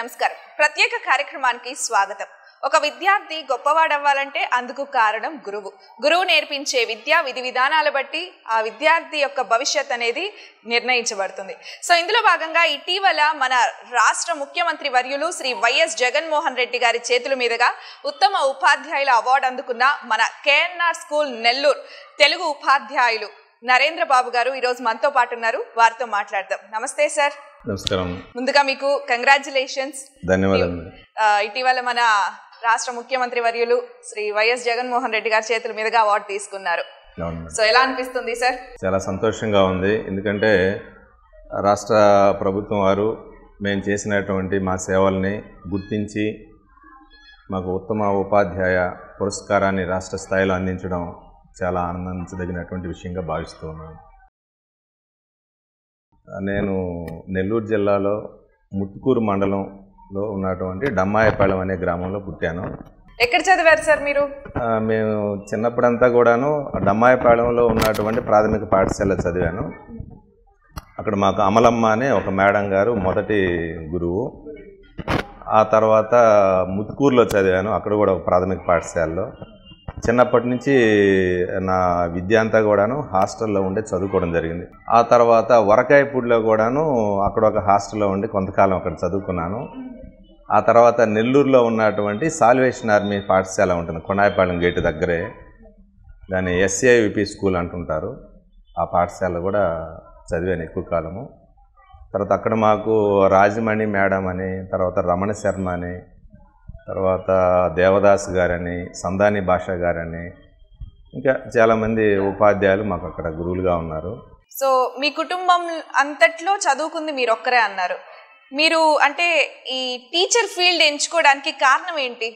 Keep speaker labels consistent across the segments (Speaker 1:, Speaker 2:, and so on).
Speaker 1: నమస్కారం ప్రత్యేక కార్యక్రమానికి స్వాగతం ఒక విద్యార్థి గొప్పవాడవ్వాలంటే అందుకు కారణం గురువు గురువు నేర్పించే విద్య విధి విధానాల బట్టి ఆ విద్యార్థి యొక్క భవిష్యత్ అనేది నిర్ణయించబడుతుంది సో ఇందులో భాగంగా ఇటీవల మన రాష్ట్ర ముఖ్యమంత్రి వర్యులు శ్రీ వైఎస్ జగన్మోహన్ రెడ్డి గారి చేతుల మీదుగా ఉత్తమ ఉపాధ్యాయుల అవార్డు అందుకున్న మన కేఎన్ఆర్ స్కూల్ నెల్లూరు తెలుగు ఉపాధ్యాయులు నరేంద్ర బాబు గారు ఈరోజు మనతో పాటు ఉన్నారు వారితో మాట్లాడదాం నమస్తే సార్ నమస్కారం ముందుగా మీకు కంగ్రాచులేషన్స్ ధన్యవాదాలు ఇటీవల మన రాష్ట్ర ముఖ్యమంత్రి వర్యులు శ్రీ వైఎస్ జగన్మోహన్ రెడ్డి గారి చేతుల మీదుగా అవార్డు తీసుకున్నారు సో ఎలా అనిపిస్తుంది సార్
Speaker 2: చాలా సంతోషంగా ఉంది ఎందుకంటే రాష్ట్ర ప్రభుత్వం వారు మేము చేసినటువంటి మా సేవల్ని గుర్తించి మాకు ఉత్తమ ఉపాధ్యాయ పురస్కారాన్ని రాష్ట్ర స్థాయిలో అందించడం చాలా ఆనందించదగినటువంటి విషయంగా భావిస్తూ ఉన్నాను నేను నెల్లూరు జిల్లాలో ముత్తుకూరు మండలంలో ఉన్నటువంటి డమ్మాయపాలెం అనే గ్రామంలో పుట్టాను
Speaker 1: ఎక్కడ చదివారు సార్ మీరు
Speaker 2: మేము చిన్నప్పుడంతా కూడాను డమ్మాయపాలెంలో ఉన్నటువంటి ప్రాథమిక పాఠశాల చదివాను అక్కడ మాకు అమలమ్మ అనే ఒక మేడం గారు మొదటి గురువు ఆ తర్వాత ముత్కూరులో చదివాను అక్కడ కూడా ఒక ప్రాథమిక పాఠశాలలో చిన్నప్పటి నుంచి నా విద్య అంతా కూడాను హాస్టల్లో ఉండే చదువుకోవడం జరిగింది ఆ తర్వాత వరకాయపూడిలో కూడాను అక్కడ ఒక హాస్టల్లో ఉండి కొంతకాలం అక్కడ చదువుకున్నాను ఆ తర్వాత నెల్లూరులో ఉన్నటువంటి సాల్వేషన్ ఆర్మీ పాఠశాల ఉంటుంది కొనాయపాలెం గేటు దగ్గరే దాన్ని ఎస్ఏవిపి స్కూల్ అంటుంటారు ఆ పాఠశాల కూడా చదివాను ఎక్కువ కాలము తర్వాత అక్కడ మాకు రాజమణి మేడం అని తర్వాత రమణ శర్మ అని తర్వాత దేవదాస్ గారని సందాని భాష గారని ఇంకా చాలామంది ఉపాధ్యాయులు మాకు అక్కడ గురువులుగా ఉన్నారు
Speaker 1: సో మీ కుటుంబం అంతట్లో చదువుకుంది మీరు ఒక్కరే అన్నారు మీరు అంటే ఈ టీచర్ ఫీల్డ్ ఎంచుకోవడానికి కారణం ఏంటి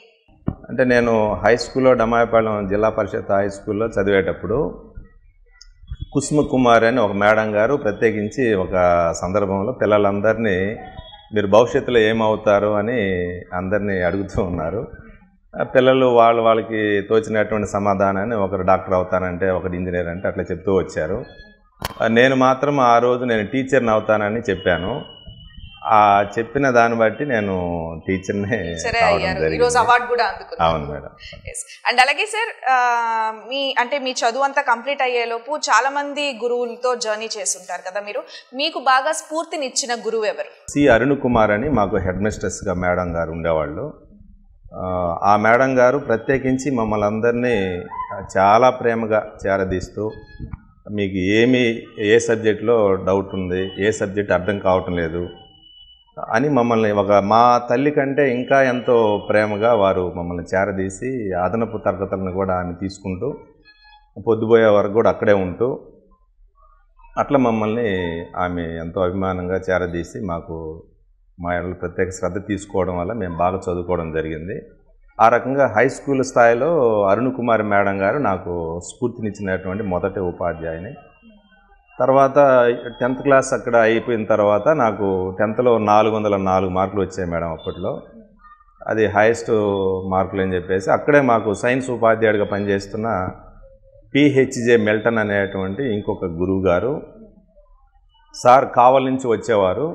Speaker 2: అంటే నేను హై స్కూల్లో డమాయపాలెం జిల్లా పరిషత్ హై స్కూల్లో చదివేటప్పుడు కుసుమ కుమార్ అని ఒక మేడం గారు ప్రత్యేకించి ఒక సందర్భంలో పిల్లలందరినీ మీరు భవిష్యత్తులో ఏమవుతారు అని అందరినీ అడుగుతూ ఉన్నారు పిల్లలు వాళ్ళు వాళ్ళకి తోచినటువంటి సమాధానాన్ని ఒకరు డాక్టర్ అవుతానంటే ఒకరు ఇంజనీర్ అంటే అట్లా చెప్తూ వచ్చారు నేను మాత్రం ఆ రోజు నేను టీచర్ని అవుతానని చెప్పాను ఆ చెప్పిన దాన్ని బట్టి నేను టీచర్
Speaker 1: కూడా అవును మేడం అలాగే సార్ మీ అంటే మీ చదువు అంతా కంప్లీట్ అయ్యేలోపు చాలా మంది గురువులతో జర్నీ చేస్తుంటారు కదా మీరు మీకు బాగా స్ఫూర్తినిచ్చిన గురువు ఎవరు
Speaker 2: సి అరుణ్ కుమార్ అని మాకు హెడ్ గా మేడం గారు ఉండేవాళ్ళు ఆ మేడం గారు ప్రత్యేకించి మమ్మల్ని అందరినీ చాలా ప్రేమగా చేరదీస్తూ మీకు ఏమి ఏ సబ్జెక్ట్లో డౌట్ ఉంది ఏ సబ్జెక్ట్ అర్థం కావటం లేదు అని మమ్మల్ని ఒక మా తల్లి కంటే ఇంకా ఎంతో ప్రేమగా వారు మమ్మల్ని చేరదీసి అదనపు తరగతులను కూడా ఆమె తీసుకుంటూ పొద్దుపోయే వరకు కూడా అక్కడే ఉంటూ అట్లా మమ్మల్ని ఆమె ఎంతో అభిమానంగా చేరదీసి మాకు మా ప్రత్యేక శ్రద్ధ తీసుకోవడం వల్ల మేము బాగా చదువుకోవడం జరిగింది ఆ రకంగా హై స్కూల్ స్థాయిలో అరుణ్ కుమార్ మేడం గారు నాకు స్ఫూర్తినిచ్చినటువంటి మొదటి ఉపాధ్యాయుని తర్వాత టెన్త్ క్లాస్ అక్కడ అయిపోయిన తర్వాత నాకు టెన్త్లో నాలుగు వందల నాలుగు మార్కులు వచ్చాయి మేడం అప్పట్లో అది హైయెస్ట్ మార్కులు అని చెప్పేసి అక్కడే మాకు సైన్స్ ఉపాధ్యాయుడిగా పనిచేస్తున్న పిహెచ్జే మెల్టన్ అనేటువంటి ఇంకొక గురువు గారు సార్ కావల నుంచి వచ్చేవారు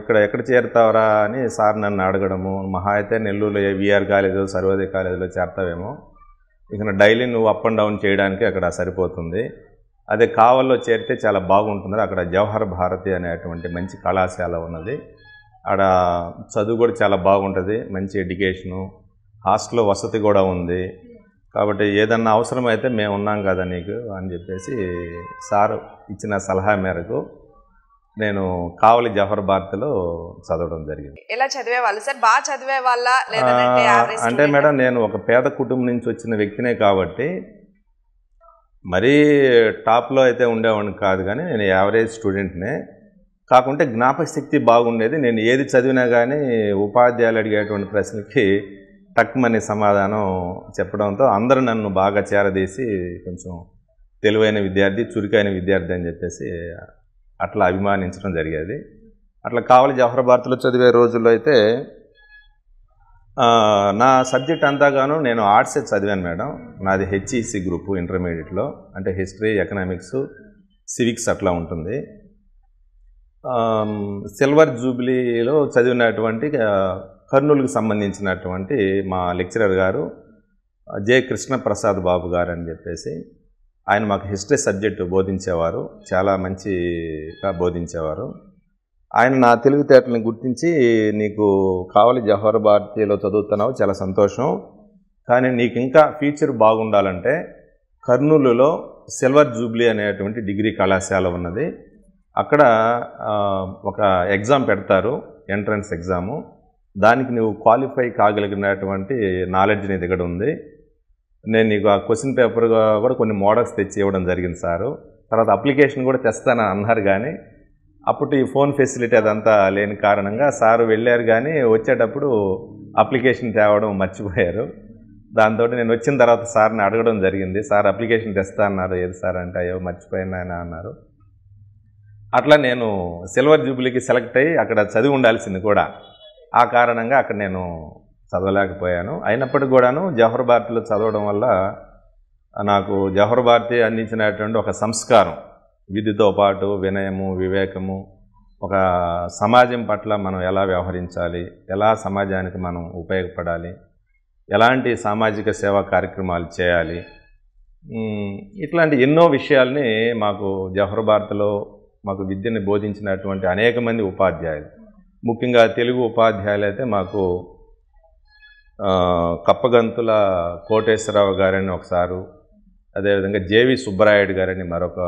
Speaker 2: ఇక్కడ ఎక్కడ చేరుతావరా అని సార్ నన్ను అడగడము మహా అయితే నెల్లూరులో విఆర్ కాలేజీలో సర్వోదయ కాలేజీలో చేరతావేమో ఇక డైలీ నువ్వు అప్ అండ్ డౌన్ చేయడానికి అక్కడ సరిపోతుంది అదే కావల్లో చేరితే చాలా బాగుంటుంది అక్కడ జవహర్ భారతి అనేటువంటి మంచి కళాశాల ఉన్నది అక్కడ చదువు కూడా చాలా బాగుంటుంది మంచి ఎడ్యుకేషను హాస్టల్ వసతి కూడా ఉంది కాబట్టి ఏదన్నా అవసరమైతే మేము ఉన్నాం కదా నీకు అని చెప్పేసి సార్ ఇచ్చిన సలహా మేరకు నేను కావలి జఫర్ భారతిలో చదవడం జరిగింది
Speaker 1: ఎలా చదివే వాళ్ళు సార్ బాగా చదివే వాళ్ళ అంటే
Speaker 2: మేడం నేను ఒక పేద కుటుంబం నుంచి వచ్చిన వ్యక్తినే కాబట్టి మరీ టాప్లో అయితే ఉండేవాడిని కాదు కానీ నేను యావరేజ్ స్టూడెంట్నే కాకుంటే జ్ఞాపకశక్తి బాగుండేది నేను ఏది చదివినా కానీ ఉపాధ్యాయులు అడిగేటువంటి ప్రశ్నకి టక్మని సమాధానం చెప్పడంతో అందరూ నన్ను బాగా చేరదీసి కొంచెం తెలివైన విద్యార్థి చురుకైన విద్యార్థి అని చెప్పేసి అట్లా అభిమానించడం జరిగేది అట్లా కావాలి జవహర్ భారత్లో చదివే రోజుల్లో అయితే నా సబ్జెక్ట్ అంతాగాను నేను ఆర్ట్సే చదివాను మేడం నాది హెచ్ఈసి గ్రూపు ఇంటర్మీడియట్లో అంటే హిస్టరీ ఎకనామిక్స్ సివిక్స్ అట్లా ఉంటుంది సిల్వర్ జూబ్లీలో చదివినటువంటి కర్నూలుకు సంబంధించినటువంటి మా లెక్చరర్ గారు జే కృష్ణప్రసాద్ బాబు గారు అని చెప్పేసి ఆయన మాకు హిస్టరీ సబ్జెక్టు బోధించేవారు చాలా మంచిగా బోధించేవారు ఆయన నా తెలివితేటలను గుర్తించి నీకు కావాలి జవహర్ భారతిలో చదువుతున్నావు చాలా సంతోషం కానీ నీకు ఇంకా ఫ్యూచర్ బాగుండాలంటే కర్నూలులో సిల్వర్ జూబ్లీ అనేటువంటి డిగ్రీ కళాశాల ఉన్నది అక్కడ ఒక ఎగ్జామ్ పెడతారు ఎంట్రన్స్ ఎగ్జాము దానికి నువ్వు క్వాలిఫై కాగలిగినటువంటి నాలెడ్జ్ నీ దగ్గర ఉంది నేను నీకు ఆ క్వశ్చన్ పేపర్ కూడా కొన్ని మోడల్స్ తెచ్చి ఇవ్వడం జరిగింది సారు తర్వాత అప్లికేషన్ కూడా తెస్తానని అన్నారు కానీ అప్పుడు ఈ ఫోన్ ఫెసిలిటీ అదంతా లేని కారణంగా సారు వెళ్ళారు కానీ వచ్చేటప్పుడు అప్లికేషన్ తేవడం మర్చిపోయారు దాంతో నేను వచ్చిన తర్వాత సార్ని అడగడం జరిగింది సార్ అప్లికేషన్ తెస్తా అన్నారు ఏది సార్ అంటే అయ్యో మర్చిపోయినా అన్నారు అట్లా నేను సిల్వర్ జూబ్లీకి సెలెక్ట్ అయ్యి అక్కడ చదివి ఉండాల్సింది కూడా ఆ కారణంగా అక్కడ నేను చదవలేకపోయాను అయినప్పటికి కూడాను జవహర్ భారతిలో చదవడం వల్ల నాకు జవహర్ భారతి అందించినటువంటి ఒక సంస్కారం విధితో పాటు వినయము వివేకము ఒక సమాజం పట్ల మనం ఎలా వ్యవహరించాలి ఎలా సమాజానికి మనం ఉపయోగపడాలి ఎలాంటి సామాజిక సేవా కార్యక్రమాలు చేయాలి ఇట్లాంటి ఎన్నో విషయాల్ని మాకు జవహర్ భారత్లో మాకు విద్యని బోధించినటువంటి అనేక మంది ఉపాధ్యాయులు ముఖ్యంగా తెలుగు ఉపాధ్యాయులు అయితే మాకు కప్పగంతుల కోటేశ్వరరావు గారని ఒకసారు అదేవిధంగా జేవి సుబ్బరాయుడు గారని మరొక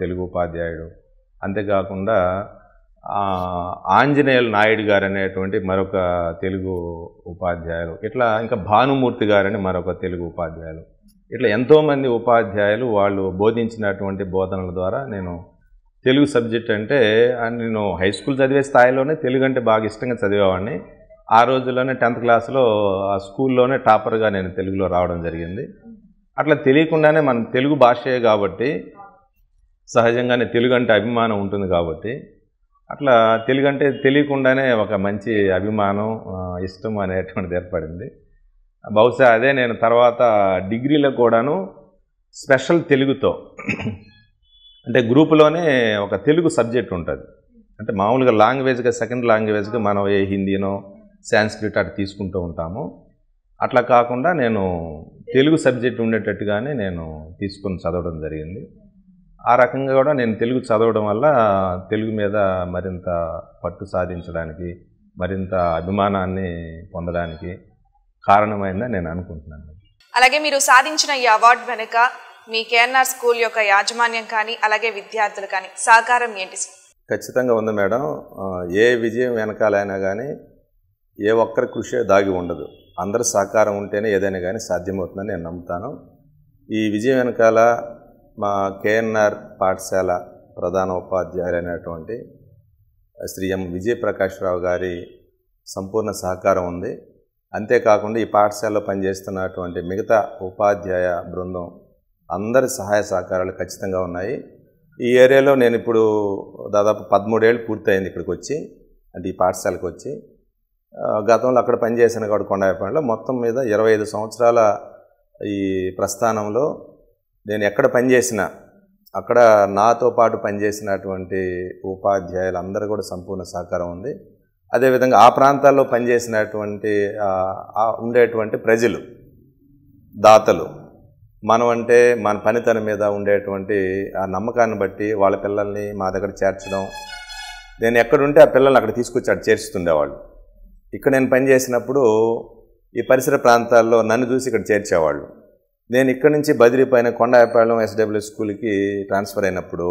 Speaker 2: తెలుగు ఉపాధ్యాయుడు అంతేకాకుండా ఆంజనేయులు నాయుడు గారు అనేటువంటి మరొక తెలుగు ఉపాధ్యాయులు ఇట్లా ఇంకా భానుమూర్తి గారని మరొక తెలుగు ఉపాధ్యాయులు ఇట్లా ఎంతోమంది ఉపాధ్యాయులు వాళ్ళు బోధించినటువంటి బోధనల ద్వారా నేను తెలుగు సబ్జెక్ట్ అంటే నేను హై స్కూల్ చదివే స్థాయిలోనే తెలుగు అంటే బాగా ఇష్టంగా చదివేవాడిని ఆ రోజుల్లోనే టెన్త్ క్లాస్లో ఆ స్కూల్లోనే టాపర్గా నేను తెలుగులో రావడం జరిగింది అట్లా తెలియకుండానే మనం తెలుగు భాషే కాబట్టి సహజంగానే తెలుగు అంటే అభిమానం ఉంటుంది కాబట్టి అట్లా తెలుగు అంటే తెలియకుండానే ఒక మంచి అభిమానం ఇష్టం అనేటువంటిది ఏర్పడింది బహుశా అదే నేను తర్వాత డిగ్రీలో కూడాను స్పెషల్ తెలుగుతో అంటే గ్రూపులోనే ఒక తెలుగు సబ్జెక్ట్ ఉంటుంది అంటే మామూలుగా లాంగ్వేజ్గా సెకండ్ లాంగ్వేజ్గా మనం ఏ హిందీనో సాంస్క్రిట్ అటు తీసుకుంటూ ఉంటాము అట్లా కాకుండా నేను తెలుగు సబ్జెక్ట్ ఉండేటట్టుగానే నేను తీసుకొని చదవడం జరిగింది ఆ రకంగా కూడా నేను తెలుగు చదవడం వల్ల తెలుగు మీద మరింత పట్టు సాధించడానికి మరింత అభిమానాన్ని పొందడానికి కారణమైందని నేను అనుకుంటున్నాను
Speaker 1: అలాగే మీరు సాధించిన ఈ అవార్డు వెనుక మీ కేఎన్ఆర్ స్కూల్ యొక్క యాజమాన్యం కానీ అలాగే విద్యార్థులు కానీ సహకారం ఏంటి
Speaker 2: ఖచ్చితంగా ఉంది మేడం ఏ విజయం వెనకాలైనా కానీ ఏ ఒక్కరి కృషి దాగి ఉండదు అందరి సహకారం ఉంటేనే ఏదైనా కానీ సాధ్యమవుతుందని నేను నమ్ముతాను ఈ విజయం వెనకాల మా కేఎన్ఆర్ పాఠశాల ప్రధాన ఉపాధ్యాయులైనటువంటి శ్రీ ఎం విజయప్రకాశ్రావు గారి సంపూర్ణ సహకారం ఉంది అంతేకాకుండా ఈ పాఠశాలలో పనిచేస్తున్నటువంటి మిగతా ఉపాధ్యాయ బృందం అందరి సహాయ సహకారాలు ఖచ్చితంగా ఉన్నాయి ఈ ఏరియాలో నేను ఇప్పుడు దాదాపు పదమూడేళ్ళు పూర్తయింది ఇక్కడికి వచ్చి అంటే ఈ పాఠశాలకు వచ్చి గతంలో అక్కడ పనిచేసిన కాడు కొండాయపాడులో మొత్తం మీద ఇరవై ఐదు సంవత్సరాల ఈ ప్రస్థానంలో నేను ఎక్కడ పనిచేసిన అక్కడ నాతో పాటు పనిచేసినటువంటి అందరూ కూడా సంపూర్ణ సహకారం ఉంది అదేవిధంగా ఆ ప్రాంతాల్లో పనిచేసినటువంటి ఉండేటువంటి ప్రజలు దాతలు మనం అంటే మన పనితన మీద ఉండేటువంటి ఆ నమ్మకాన్ని బట్టి వాళ్ళ పిల్లల్ని మా దగ్గర చేర్చడం నేను ఎక్కడుంటే ఆ పిల్లల్ని అక్కడ తీసుకొచ్చి అక్కడ చేర్చుతుండేవాళ్ళు ఇక్కడ నేను పనిచేసినప్పుడు ఈ పరిసర ప్రాంతాల్లో నన్ను చూసి ఇక్కడ చేర్చేవాళ్ళు నేను ఇక్కడ నుంచి బదిలీ పైన కొండాయపాలెం ఎస్డబ్ల్యూ స్కూల్కి ట్రాన్స్ఫర్ అయినప్పుడు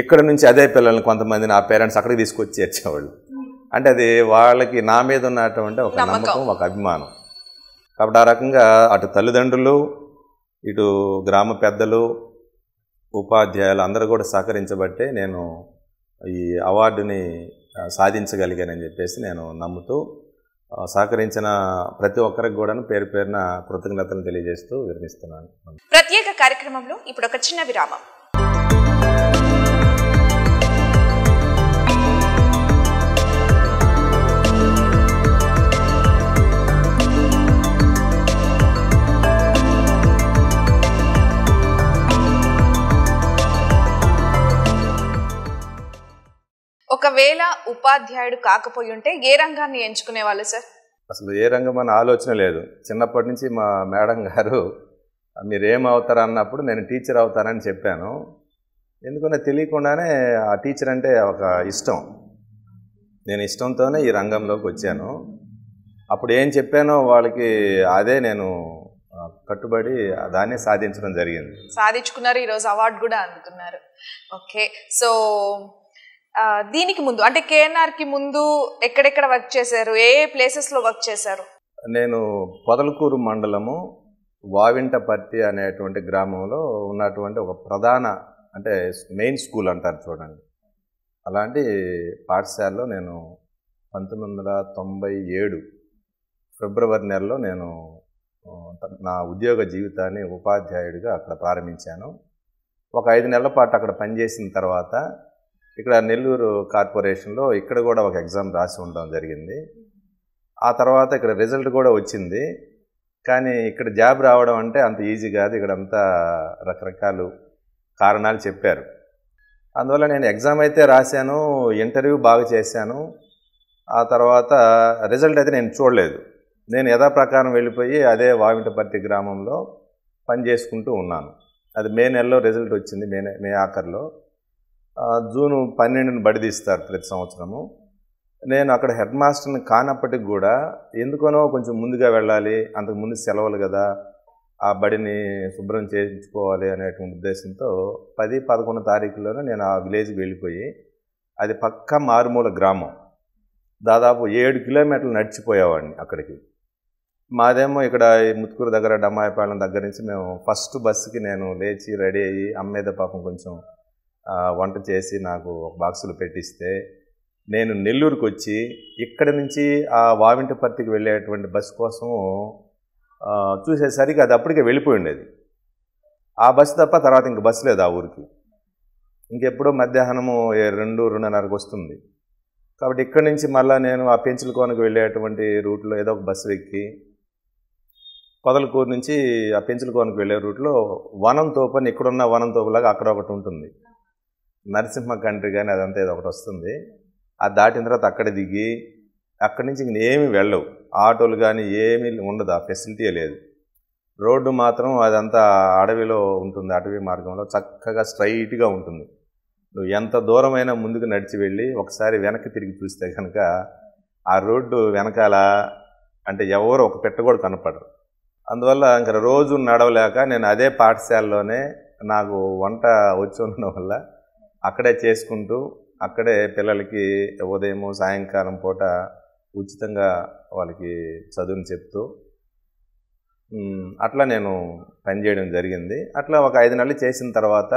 Speaker 2: ఇక్కడ నుంచి అదే పిల్లల్ని కొంతమంది నా పేరెంట్స్ అక్కడికి తీసుకొచ్చి చేర్చేవాళ్ళు అంటే అది వాళ్ళకి నా మీద ఉన్నటువంటి ఒక నమ్మకం ఒక అభిమానం కాబట్టి ఆ రకంగా అటు తల్లిదండ్రులు ఇటు గ్రామ పెద్దలు ఉపాధ్యాయులు అందరూ కూడా సహకరించబట్టే నేను ఈ అవార్డుని సాధించగలిగానని చెప్పేసి నేను నమ్ముతూ సహకరించిన ప్రతి ఒక్కరికి కూడా పేరు పేరున కృతజ్ఞతలు తెలియజేస్తూ విరమిస్తున్నాను
Speaker 1: ప్రత్యేక కార్యక్రమంలో ఇప్పుడు ఒక చిన్న విరామం ఒకవేళ ఉపాధ్యాయుడు కాకపోయి ఉంటే ఏ రంగాన్ని ఎంచుకునే వాళ్ళు సార్
Speaker 2: అసలు ఏ రంగం అని ఆలోచన లేదు చిన్నప్పటి నుంచి మా మేడం గారు మీరు అవుతారు అన్నప్పుడు నేను టీచర్ అవుతానని చెప్పాను ఎందుకంటే తెలియకుండానే ఆ టీచర్ అంటే ఒక ఇష్టం నేను ఇష్టంతోనే ఈ రంగంలోకి వచ్చాను అప్పుడు ఏం చెప్పానో వాళ్ళకి అదే నేను కట్టుబడి దాన్ని సాధించడం జరిగింది
Speaker 1: సాధించుకున్నారు ఈరోజు అవార్డు కూడా అందుకున్నారు ఓకే సో దీనికి ముందు అంటే కేఎన్ఆర్ కి ముందు ఎక్కడెక్కడ వర్క్ చేశారు ఏ ప్లేసెస్ లో వర్క్ చేశారు
Speaker 2: నేను పొదలకూరు మండలము వావింటపర్తి అనేటువంటి గ్రామంలో ఉన్నటువంటి ఒక ప్రధాన అంటే మెయిన్ స్కూల్ అంటారు చూడండి అలాంటి పాఠశాలలో నేను పంతొమ్మిది వందల తొంభై ఏడు ఫిబ్రవరి నెలలో నేను నా ఉద్యోగ జీవితాన్ని ఉపాధ్యాయుడిగా అక్కడ ప్రారంభించాను ఒక ఐదు నెలల పాటు అక్కడ పనిచేసిన తర్వాత ఇక్కడ నెల్లూరు కార్పొరేషన్లో ఇక్కడ కూడా ఒక ఎగ్జామ్ రాసి ఉండడం జరిగింది ఆ తర్వాత ఇక్కడ రిజల్ట్ కూడా వచ్చింది కానీ ఇక్కడ జాబ్ రావడం అంటే అంత ఈజీ కాదు ఇక్కడ అంతా రకరకాలు కారణాలు చెప్పారు అందువల్ల నేను ఎగ్జామ్ అయితే రాశాను ఇంటర్వ్యూ బాగా చేశాను ఆ తర్వాత రిజల్ట్ అయితే నేను చూడలేదు నేను యథాప్రకారం వెళ్ళిపోయి అదే వామిటపర్తి గ్రామంలో పని చేసుకుంటూ ఉన్నాను అది మే నెలలో రిజల్ట్ వచ్చింది మే మే ఆఖరిలో జూను పన్నెండును బడిదీస్తారు ప్రతి సంవత్సరము నేను అక్కడ హెడ్ మాస్టర్ని కానప్పటికి కూడా ఎందుకనో కొంచెం ముందుగా వెళ్ళాలి అంతకు ముందు సెలవులు కదా ఆ బడిని శుభ్రం చేయించుకోవాలి అనేటువంటి ఉద్దేశంతో పది పదకొండు తారీఖులోనే నేను ఆ విలేజ్కి వెళ్ళిపోయి అది పక్క మారుమూల గ్రామం దాదాపు ఏడు కిలోమీటర్లు నడిచిపోయేవాడిని అక్కడికి మాదేమో ఇక్కడ ముత్తుకూరు దగ్గర డమ్మాయపాలెం దగ్గర నుంచి మేము ఫస్ట్ బస్సుకి నేను లేచి రెడీ అయ్యి అమ్మేద పాపం కొంచెం వంట చేసి నాకు బాక్సులు పెట్టిస్తే నేను నెల్లూరుకు వచ్చి ఇక్కడి నుంచి ఆ వావింటిపర్తికి వెళ్ళేటువంటి బస్సు కోసము చూసేసరికి అది అప్పటికే వెళ్ళిపోయి ఉండేది ఆ బస్సు తప్ప తర్వాత ఇంక బస్సు లేదు ఆ ఊరికి ఇంకెప్పుడో మధ్యాహ్నము రెండు రెండున్నరకు వస్తుంది కాబట్టి ఇక్కడి నుంచి మళ్ళీ నేను ఆ కోనకు వెళ్ళేటువంటి రూట్లో ఏదో ఒక బస్సు ఎక్కి పొదలకూరు నుంచి ఆ పెంచుల కోనకు వెళ్ళే రూట్లో వనం తోపని ఇక్కడున్న వనం తోపలాగా అక్కడ ఒకటి ఉంటుంది నరసింహ కంట్రీ కానీ అదంతా ఏదో ఒకటి వస్తుంది అది దాటిన తర్వాత అక్కడ దిగి అక్కడి నుంచి ఇంక ఏమి వెళ్ళవు ఆటోలు కానీ ఏమీ ఉండదు ఆ ఫెసిలిటీ లేదు రోడ్డు మాత్రం అదంతా అడవిలో ఉంటుంది అటవీ మార్గంలో చక్కగా స్ట్రైట్గా ఉంటుంది నువ్వు ఎంత దూరమైనా ముందుకు నడిచి వెళ్ళి ఒకసారి వెనక్కి తిరిగి చూస్తే కనుక ఆ రోడ్డు వెనకాల అంటే ఎవరు ఒక పెట్ట కూడా కనపడరు అందువల్ల ఇంకా రోజు నడవలేక నేను అదే పాఠశాలలోనే నాకు వంట వచ్చి ఉండడం వల్ల అక్కడే చేసుకుంటూ అక్కడే పిల్లలకి ఉదయము సాయంకాలం పూట ఉచితంగా వాళ్ళకి చదువుని చెప్తూ అట్లా నేను పనిచేయడం జరిగింది అట్లా ఒక ఐదు నెలలు చేసిన తర్వాత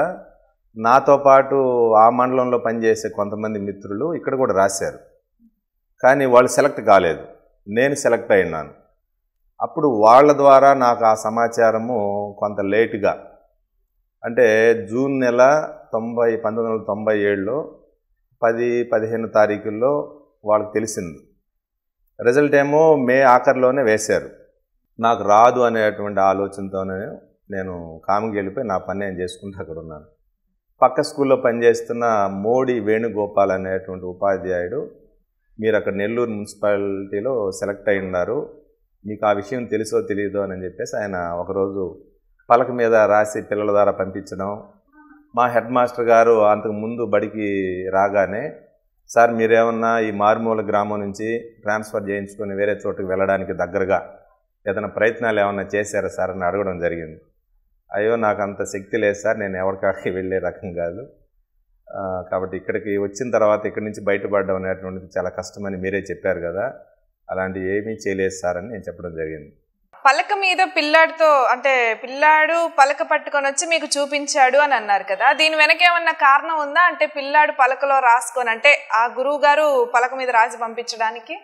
Speaker 2: నాతో పాటు ఆ మండలంలో పనిచేసే కొంతమంది మిత్రులు ఇక్కడ కూడా రాశారు కానీ వాళ్ళు సెలెక్ట్ కాలేదు నేను సెలెక్ట్ అయినాను అప్పుడు వాళ్ళ ద్వారా నాకు ఆ సమాచారము కొంత లేటుగా అంటే జూన్ నెల తొంభై పంతొమ్మిది వందల తొంభై ఏడులో పది పదిహేను తారీఖుల్లో వాళ్ళకి తెలిసింది రిజల్ట్ ఏమో మే ఆఖరిలోనే వేశారు నాకు రాదు అనేటువంటి ఆలోచనతోనే నేను కామికి వెళ్ళిపోయి నా పని నేను చేసుకుంటూ అక్కడ ఉన్నాను పక్క స్కూల్లో పనిచేస్తున్న మోడీ వేణుగోపాల్ అనేటువంటి ఉపాధ్యాయుడు మీరు అక్కడ నెల్లూరు మున్సిపాలిటీలో సెలెక్ట్ అయి ఉన్నారు మీకు ఆ విషయం తెలుసో తెలియదో అని చెప్పేసి ఆయన ఒకరోజు పలక మీద రాసి పిల్లల ద్వారా పంపించడం మా హెడ్ మాస్టర్ గారు అంతకుముందు బడికి రాగానే సార్ మీరేమన్నా ఈ మారుమూల గ్రామం నుంచి ట్రాన్స్ఫర్ చేయించుకొని వేరే చోటుకు వెళ్ళడానికి దగ్గరగా ఏదైనా ప్రయత్నాలు ఏమన్నా చేశారా సార్ అని అడగడం జరిగింది అయ్యో నాకు అంత శక్తి లేదు సార్ నేను ఎవరికాడికి వెళ్ళే రకం కాదు కాబట్టి ఇక్కడికి వచ్చిన తర్వాత ఇక్కడి నుంచి బయటపడడం అనేటువంటిది చాలా కష్టమని మీరే చెప్పారు కదా అలాంటివి ఏమీ చేయలేదు సార్ అని నేను చెప్పడం జరిగింది
Speaker 1: పలక మీద పిల్లాడితో అంటే పిల్లాడు పలక పట్టుకొని వచ్చి మీకు చూపించాడు అని అన్నారు కదా దీని వెనక ఏమన్నా కారణం ఉందా అంటే పిల్లాడు పలకలో రాసుకొని అంటే ఆ గురువు గారు పలక మీద రాసి పంపించడానికి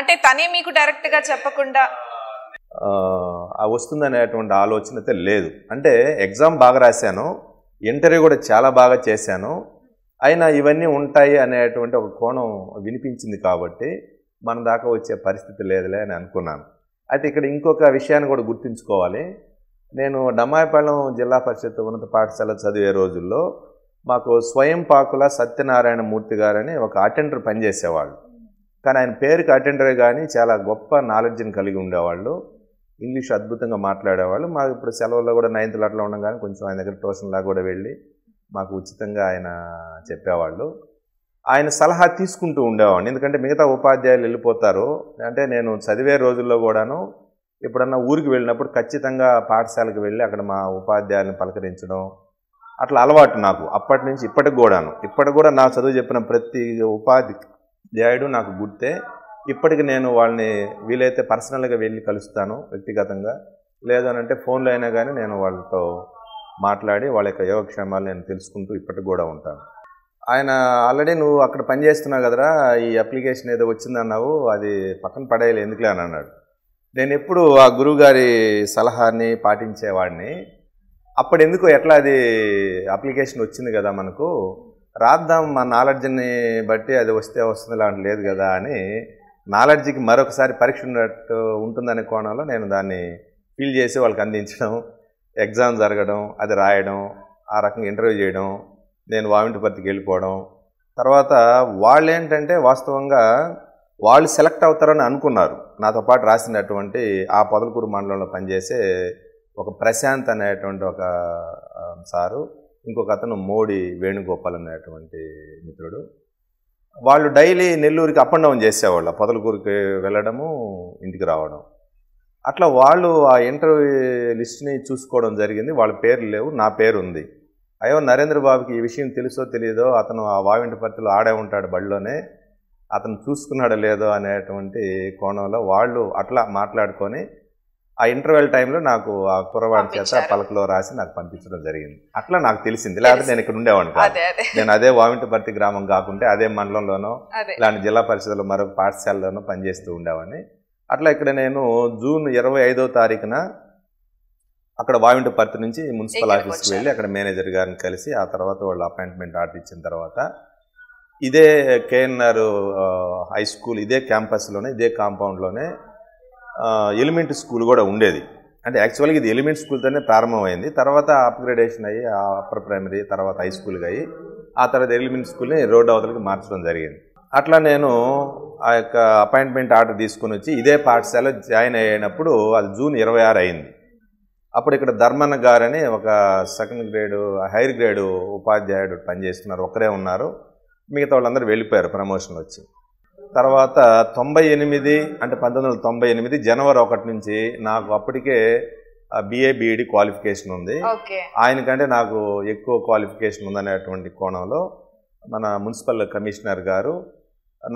Speaker 1: అంటే తనే మీకు డైరెక్ట్ గా చెప్పకుండా
Speaker 2: వస్తుందనేటువంటి ఆలోచన అయితే లేదు అంటే ఎగ్జామ్ బాగా రాశాను ఇంటర్వ్యూ కూడా చాలా బాగా చేశాను అయినా ఇవన్నీ ఉంటాయి అనేటువంటి ఒక కోణం వినిపించింది కాబట్టి మన దాకా వచ్చే పరిస్థితి లేదులే అని అనుకున్నాను అయితే ఇక్కడ ఇంకొక విషయాన్ని కూడా గుర్తుంచుకోవాలి నేను డమ్మాయిపాలెం జిల్లా పరిషత్ ఉన్నత పాఠశాల చదివే రోజుల్లో మాకు స్వయం పాకుల సత్యనారాయణ మూర్తి గారని ఒక అటెండర్ పనిచేసేవాళ్ళు కానీ ఆయన పేరుకి అటెండరే కానీ చాలా గొప్ప నాలెడ్జ్ని కలిగి ఉండేవాళ్ళు ఇంగ్లీష్ అద్భుతంగా మాట్లాడేవాళ్ళు మాకు ఇప్పుడు సెలవుల్లో కూడా నైన్త్లో అట్లా ఉండగానే కొంచెం ఆయన దగ్గర ట్యూషన్లా కూడా వెళ్ళి మాకు ఉచితంగా ఆయన చెప్పేవాళ్ళు ఆయన సలహా తీసుకుంటూ ఉండేవాడిని ఎందుకంటే మిగతా ఉపాధ్యాయులు వెళ్ళిపోతారు అంటే నేను చదివే రోజుల్లో కూడాను ఎప్పుడన్నా ఊరికి వెళ్ళినప్పుడు ఖచ్చితంగా పాఠశాలకు వెళ్ళి అక్కడ మా ఉపాధ్యాయులను పలకరించడం అట్లా అలవాటు నాకు అప్పటి నుంచి ఇప్పటికి కూడాను ఇప్పటికి కూడా నా చదువు చెప్పిన ప్రతి ఉపాధ్యాయుడు నాకు గుర్తే ఇప్పటికి నేను వాళ్ళని వీలైతే పర్సనల్గా వెళ్ళి కలుస్తాను వ్యక్తిగతంగా లేదనంటే ఫోన్లో అయినా కానీ నేను వాళ్ళతో మాట్లాడి వాళ్ళ యొక్క యోగక్షేమాలు నేను తెలుసుకుంటూ ఇప్పటికి కూడా ఉంటాను ఆయన ఆల్రెడీ నువ్వు అక్కడ పని చేస్తున్నావు కదరా ఈ అప్లికేషన్ ఏదో వచ్చిందన్నావు అది పక్కన పడేయాలి ఎందుకులే అని అన్నాడు నేను ఎప్పుడు ఆ గురువుగారి సలహాని పాటించేవాడిని అప్పుడు ఎందుకు ఎట్లా అది అప్లికేషన్ వచ్చింది కదా మనకు రాద్దాం మా నాలెడ్జ్ని బట్టి అది వస్తే వస్తుంది లాంటి లేదు కదా అని నాలెడ్జ్కి మరొకసారి పరీక్ష ఉన్నట్టు ఉంటుందనే కోణంలో నేను దాన్ని ఫీల్ చేసి వాళ్ళకి అందించడం ఎగ్జామ్ జరగడం అది రాయడం ఆ రకంగా ఇంటర్వ్యూ చేయడం నేను వామిటిపర్తికి వెళ్ళిపోవడం తర్వాత వాళ్ళేంటంటే వాస్తవంగా వాళ్ళు సెలెక్ట్ అవుతారని అనుకున్నారు నాతో పాటు రాసినటువంటి ఆ పొదలకూరు మండలంలో పనిచేసే ఒక ప్రశాంత్ అనేటువంటి ఒక సారు ఇంకొక అతను మోడీ వేణుగోపాల్ అనేటువంటి మిత్రుడు వాళ్ళు డైలీ నెల్లూరికి అప్ అండ్ డౌన్ చేసేవాళ్ళు పొదలకూరుకి వెళ్ళడము ఇంటికి రావడం అట్లా వాళ్ళు ఆ ఇంటర్వ్యూ లిస్ట్ని చూసుకోవడం జరిగింది వాళ్ళ పేరు లేవు నా పేరు ఉంది అయ్యో నరేంద్ర బాబుకి ఈ విషయం తెలుసో తెలియదో అతను ఆ వావింటి పరిధిలో ఆడే ఉంటాడు బడిలోనే అతను చూసుకున్నాడో లేదో అనేటువంటి కోణంలో వాళ్ళు అట్లా మాట్లాడుకొని ఆ ఇంటర్వెల్ టైంలో నాకు ఆ కుర్రవాడి చేత పలకలో రాసి నాకు పంపించడం జరిగింది అట్లా నాకు తెలిసింది లేకపోతే నేను ఇక్కడ ఉండేవాడిని కాదు నేను అదే వామింటపర్తి గ్రామం కాకుంటే అదే మండలంలోనో ఇలాంటి జిల్లా పరిషత్లో మరొక పాఠశాలలోనో పనిచేస్తూ ఉండేవాడిని అట్లా ఇక్కడ నేను జూన్ ఇరవై ఐదో తారీఖున అక్కడ పర్తి నుంచి మున్సిపల్ ఆఫీస్కి వెళ్ళి అక్కడ మేనేజర్ గారిని కలిసి ఆ తర్వాత వాళ్ళు అపాయింట్మెంట్ ఆర్డర్ ఇచ్చిన తర్వాత ఇదే కేఎన్ఆర్ హై స్కూల్ ఇదే క్యాంపస్లోనే ఇదే కాంపౌండ్లోనే ఎలిమెంట్ స్కూల్ కూడా ఉండేది అంటే యాక్చువల్గా ఇది ఎలిమెంట్ స్కూల్తోనే ప్రారంభమైంది తర్వాత అప్గ్రేడేషన్ అయ్యి అప్పర్ ప్రైమరీ తర్వాత హై స్కూల్కి అయ్యి ఆ తర్వాత ఎలిమెంట్ స్కూల్ని రోడ్ అవతలకి మార్చడం జరిగింది అట్లా నేను ఆ యొక్క అపాయింట్మెంట్ ఆర్డర్ తీసుకుని వచ్చి ఇదే పాఠశాల జాయిన్ అయినప్పుడు అది జూన్ ఇరవై ఆరు అయింది అప్పుడు ఇక్కడ ధర్మన్న గారు అని ఒక సెకండ్ గ్రేడు హైయర్ గ్రేడు ఉపాధ్యాయుడు పనిచేస్తున్నారు ఒకరే ఉన్నారు మిగతా వాళ్ళందరూ వెళ్ళిపోయారు ప్రమోషన్ వచ్చి తర్వాత తొంభై ఎనిమిది అంటే పంతొమ్మిది వందల తొంభై ఎనిమిది జనవరి ఒకటి నుంచి నాకు అప్పటికే బిఏ బిఈడి క్వాలిఫికేషన్ ఉంది ఆయనకంటే నాకు ఎక్కువ క్వాలిఫికేషన్ ఉందనేటువంటి కోణంలో మన మున్సిపల్ కమిషనర్ గారు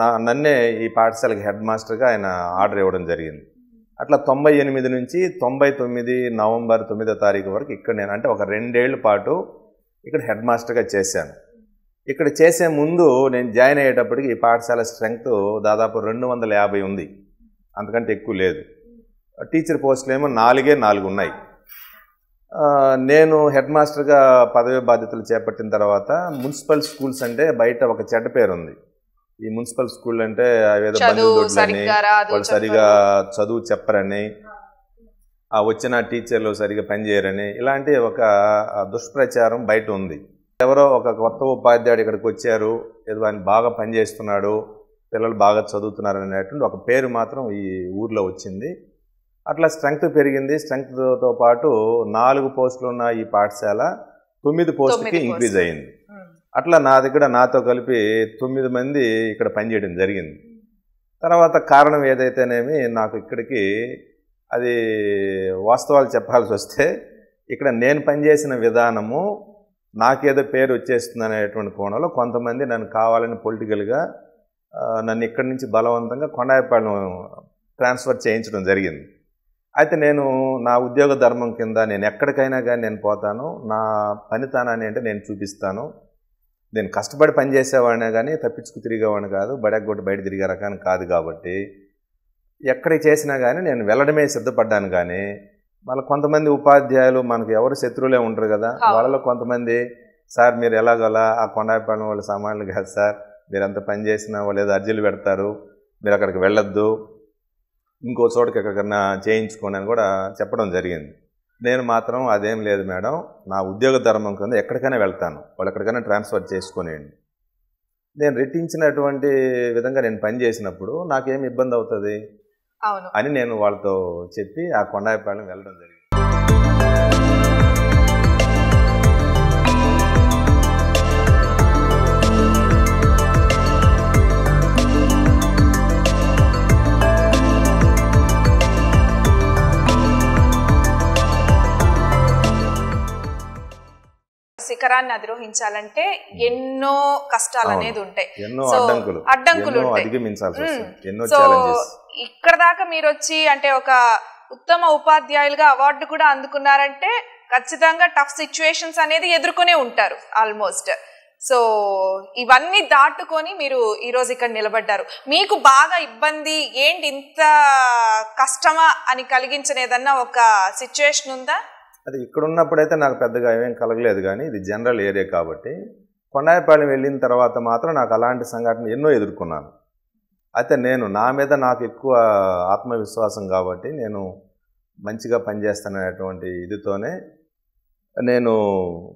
Speaker 2: నా నన్నే ఈ పాఠశాలకి హెడ్ మాస్టర్గా ఆయన ఆర్డర్ ఇవ్వడం జరిగింది అట్లా తొంభై ఎనిమిది నుంచి తొంభై తొమ్మిది నవంబర్ తొమ్మిదో తారీఖు వరకు ఇక్కడ నేను అంటే ఒక రెండేళ్ల పాటు ఇక్కడ హెడ్ మాస్టర్గా చేశాను ఇక్కడ చేసే ముందు నేను జాయిన్ అయ్యేటప్పటికి ఈ పాఠశాల స్ట్రెంగ్త్ దాదాపు రెండు వందల యాభై ఉంది అంతకంటే ఎక్కువ లేదు టీచర్ పోస్టులు ఏమో నాలుగే నాలుగు ఉన్నాయి నేను హెడ్ మాస్టర్గా పదవీ బాధ్యతలు చేపట్టిన తర్వాత మున్సిపల్ స్కూల్స్ అంటే బయట ఒక చెడ్డ పేరు ఉంది ఈ మున్సిపల్ స్కూల్ అంటే అవేదో వాళ్ళు సరిగా చదువు చెప్పరని ఆ వచ్చిన టీచర్లు సరిగా పనిచేయరని ఇలాంటి ఒక దుష్ప్రచారం బయట ఉంది ఎవరో ఒక కొత్త ఉపాధ్యాయుడు ఇక్కడికి వచ్చారు ఏదో ఆయన బాగా పనిచేస్తున్నాడు పిల్లలు బాగా చదువుతున్నారు అనేటువంటి ఒక పేరు మాత్రం ఈ ఊర్లో వచ్చింది అట్లా స్ట్రెంగ్త్ పెరిగింది స్ట్రెంగ్త్తో పాటు నాలుగు పోస్టులు ఉన్న ఈ పాఠశాల తొమ్మిది పోస్టుకి ఇంక్రీజ్ అయింది అట్లా నా దగ్గర నాతో కలిపి తొమ్మిది మంది ఇక్కడ పనిచేయడం జరిగింది తర్వాత కారణం ఏదైతేనేమి నాకు ఇక్కడికి అది వాస్తవాలు చెప్పాల్సి వస్తే ఇక్కడ నేను పనిచేసిన విధానము నాకేదో పేరు వచ్చేస్తుంది అనేటువంటి కోణంలో కొంతమంది నన్ను కావాలని పొలిటికల్గా నన్ను ఇక్కడి నుంచి బలవంతంగా కొండాయపాలెం ట్రాన్స్ఫర్ చేయించడం జరిగింది అయితే నేను నా ఉద్యోగ ధర్మం కింద నేను ఎక్కడికైనా కానీ నేను పోతాను నా పనితనాన్ని అంటే నేను చూపిస్తాను నేను కష్టపడి పనిచేసేవాడినే కానీ తప్పించుకు తిరిగేవాడిని కాదు బడగొట్టి బయట తిరిగే రకాన్ని కాదు కాబట్టి ఎక్కడ చేసినా కానీ నేను వెళ్ళడమే సిద్ధపడ్డాను కానీ మళ్ళీ కొంతమంది ఉపాధ్యాయులు మనకు ఎవరు శత్రువులే ఉంటారు కదా వాళ్ళలో కొంతమంది సార్ మీరు ఎలాగోలా ఆ కొండాపాలన వాళ్ళ సామాన్లు కాదు సార్ మీరు అంత పని చేసినా వాళ్ళు ఏదో అర్జీలు పెడతారు మీరు అక్కడికి వెళ్ళొద్దు ఇంకో చోటకి ఎక్కడికన్నా చేయించుకోండి అని కూడా చెప్పడం జరిగింది నేను మాత్రం అదేం లేదు మేడం నా ఉద్యోగ ధర్మం కింద ఎక్కడికైనా వెళ్తాను వాళ్ళు ఎక్కడికైనా ట్రాన్స్ఫర్ చేసుకునేయండి నేను రెట్టించినటువంటి విధంగా నేను పని చేసినప్పుడు నాకేం ఇబ్బంది అవుతుంది అని నేను వాళ్ళతో చెప్పి ఆ కొండాయిపాలెం వెళ్ళడం జరిగింది
Speaker 1: శిఖరాన్ని అధిరోహించాలంటే hmm. ఎన్నో కష్టాలు అనేది ఉంటాయి సో అడ్డంకులు ఉంటాయి సో ఇక్కడ దాకా మీరు వచ్చి అంటే ఒక ఉత్తమ ఉపాధ్యాయులుగా అవార్డు కూడా అందుకున్నారంటే ఖచ్చితంగా టఫ్ సిచ్యువేషన్స్ అనేది ఎదుర్కొనే ఉంటారు ఆల్మోస్ట్ సో ఇవన్నీ దాటుకొని మీరు ఈ రోజు ఇక్కడ నిలబడ్డారు మీకు బాగా ఇబ్బంది ఏంటి ఇంత కష్టమా అని కలిగించిన ఏదన్నా ఒక సిచ్యువేషన్ ఉందా
Speaker 2: అది ఇక్కడున్నప్పుడైతే నాకు పెద్దగా ఏమేం కలగలేదు కానీ ఇది జనరల్ ఏరియా కాబట్టి కొండాయపాలెం వెళ్ళిన తర్వాత మాత్రం నాకు అలాంటి సంఘటన ఎన్నో ఎదుర్కొన్నాను అయితే నేను నా మీద నాకు ఎక్కువ ఆత్మవిశ్వాసం కాబట్టి నేను మంచిగా పనిచేస్తాననేటువంటి ఇదితోనే నేను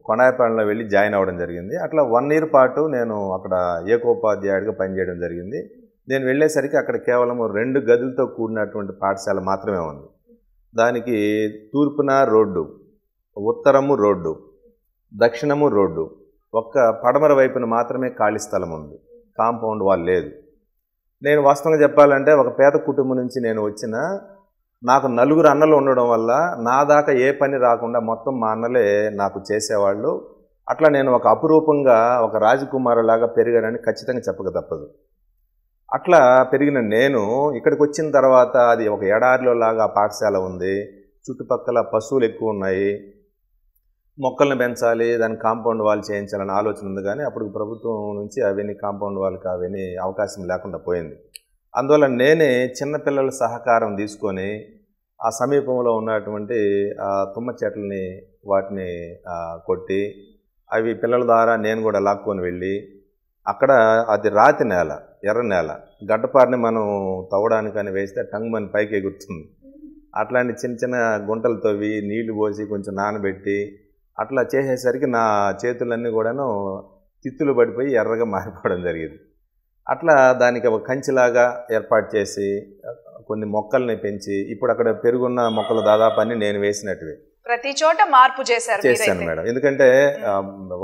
Speaker 2: కొనాయపాలెంలో వెళ్ళి జాయిన్ అవ్వడం జరిగింది అట్లా వన్ ఇయర్ పాటు నేను అక్కడ ఏకోపాధ్యాయుడిగా పనిచేయడం జరిగింది నేను వెళ్ళేసరికి అక్కడ కేవలం రెండు గదులతో కూడినటువంటి పాఠశాల మాత్రమే ఉంది దానికి తూర్పున రోడ్డు ఉత్తరము రోడ్డు దక్షిణము రోడ్డు ఒక్క పడమర వైపున మాత్రమే ఖాళీ స్థలం ఉంది కాంపౌండ్ వాళ్ళు లేదు నేను వాస్తవంగా చెప్పాలంటే ఒక పేద కుటుంబం నుంచి నేను వచ్చిన నాకు నలుగురు అన్నలు ఉండడం వల్ల నా దాకా ఏ పని రాకుండా మొత్తం మా అన్నలే నాకు చేసేవాళ్ళు అట్లా నేను ఒక అపురూపంగా ఒక రాజకుమారులాగా పెరిగానని ఖచ్చితంగా చెప్పక తప్పదు అట్లా పెరిగిన నేను ఇక్కడికి వచ్చిన తర్వాత అది ఒక ఎడారిలో లాగా పాఠశాల ఉంది చుట్టుపక్కల పశువులు ఎక్కువ ఉన్నాయి మొక్కల్ని పెంచాలి దాని కాంపౌండ్ వాళ్ళు చేయించాలని ఆలోచన ఉంది కానీ అప్పుడు ప్రభుత్వం నుంచి అవన్నీ కాంపౌండ్ వాళ్ళకి అవన్నీ అవకాశం లేకుండా పోయింది అందువల్ల నేనే చిన్నపిల్లల సహకారం తీసుకొని ఆ సమీపంలో ఉన్నటువంటి తుమ్మ చెట్లని వాటిని కొట్టి అవి పిల్లల ద్వారా నేను కూడా లాక్కొని వెళ్ళి అక్కడ అది రాతి నేల ఎర్ర నేల గడ్డపారిని మనం తవ్వడానికని వేస్తే టంగ్ మని పైకి ఎగురుతుంది అట్లాంటి చిన్న చిన్న గుంటలు తవ్వి నీళ్లు పోసి కొంచెం నానబెట్టి అట్లా చేసేసరికి నా చేతులన్నీ కూడాను తిత్తులు పడిపోయి ఎర్రగా మారిపోవడం జరిగింది అట్లా దానికి ఒక కంచిలాగా ఏర్పాటు చేసి కొన్ని మొక్కల్ని పెంచి ఇప్పుడు అక్కడ పెరుగున్న మొక్కలు దాదాపు అన్ని నేను వేసినట్టువి
Speaker 1: ప్రతి చోట మార్పు చేశారు చేశాను
Speaker 2: మేడం ఎందుకంటే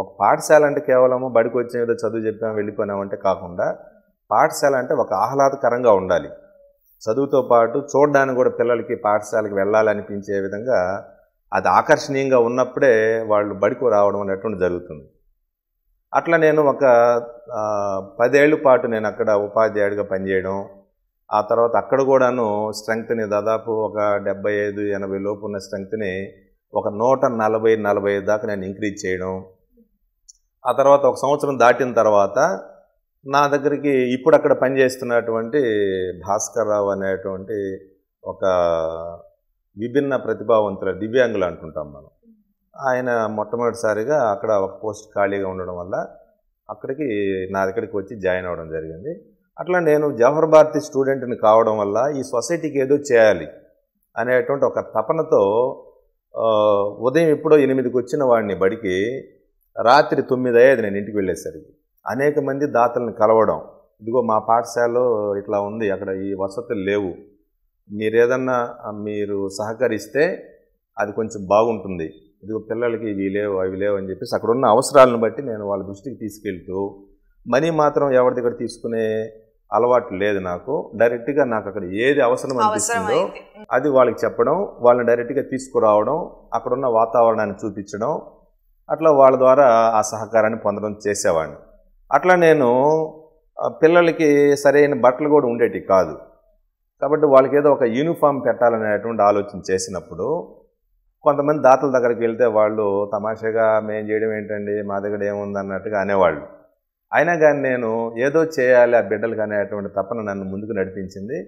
Speaker 2: ఒక పాఠశాల అంటే కేవలము బడికి వచ్చిన ఏదో చదువు చెప్పాం వెళ్ళిపోయినాం అంటే కాకుండా పాఠశాల అంటే ఒక ఆహ్లాదకరంగా ఉండాలి చదువుతో పాటు చూడడానికి కూడా పిల్లలకి పాఠశాలకు వెళ్ళాలనిపించే విధంగా అది ఆకర్షణీయంగా ఉన్నప్పుడే వాళ్ళు బడికి రావడం అనేటువంటి జరుగుతుంది అట్లా నేను ఒక పదేళ్ల పాటు నేను అక్కడ ఉపాధ్యాయుడిగా పనిచేయడం ఆ తర్వాత అక్కడ కూడాను స్ట్రెంగ్త్ని దాదాపు ఒక డెబ్బై ఐదు ఎనభై లోపు ఉన్న స్ట్రెంగ్త్ని ఒక నూట నలభై నలభై ఐదు దాకా నేను ఇంక్రీజ్ చేయడం ఆ తర్వాత ఒక సంవత్సరం దాటిన తర్వాత నా దగ్గరికి ఇప్పుడు అక్కడ పనిచేస్తున్నటువంటి భాస్కర్ రావు అనేటువంటి ఒక విభిన్న ప్రతిభావంతుల దివ్యాంగులు అంటుంటాం మనం ఆయన మొట్టమొదటిసారిగా అక్కడ ఒక పోస్ట్ ఖాళీగా ఉండడం వల్ల అక్కడికి నా దగ్గరికి వచ్చి జాయిన్ అవ్వడం జరిగింది అట్లా నేను జవహర్ భారతి స్టూడెంట్ని కావడం వల్ల ఈ సొసైటీకి ఏదో చేయాలి అనేటువంటి ఒక తపనతో ఉదయం ఎప్పుడో ఎనిమిదికి వచ్చిన వాడిని బడికి రాత్రి తొమ్మిది అయ్యేది నేను ఇంటికి వెళ్ళేసరికి అనేక మంది దాతలను కలవడం ఇదిగో మా పాఠశాలలో ఇట్లా ఉంది అక్కడ ఈ వసతులు లేవు మీరేదన్నా మీరు సహకరిస్తే అది కొంచెం బాగుంటుంది ఇదిగో పిల్లలకి ఇవి లేవు అవి లేవు అని చెప్పేసి అక్కడ ఉన్న అవసరాలను బట్టి నేను వాళ్ళ దృష్టికి తీసుకెళ్తూ మనీ మాత్రం ఎవరి దగ్గర తీసుకునే అలవాటు లేదు నాకు డైరెక్ట్గా నాకు అక్కడ ఏది అవసరం అనిపిస్తుందో అది వాళ్ళకి చెప్పడం వాళ్ళని డైరెక్ట్గా తీసుకురావడం అక్కడున్న వాతావరణాన్ని చూపించడం అట్లా వాళ్ళ ద్వారా ఆ సహకారాన్ని పొందడం చేసేవాడిని అట్లా నేను పిల్లలకి సరైన బట్టలు కూడా ఉండేటివి కాదు కాబట్టి వాళ్ళకి ఏదో ఒక యూనిఫామ్ పెట్టాలనేటువంటి ఆలోచన చేసినప్పుడు కొంతమంది దాతల దగ్గరికి వెళ్తే వాళ్ళు తమాషాగా మేం చేయడం ఏంటండి మా దగ్గర ఏముంది అన్నట్టుగా అనేవాళ్ళు అయినా కానీ నేను ఏదో చేయాలి ఆ బిడ్డలకు అనేటువంటి తపన నన్ను ముందుకు నడిపించింది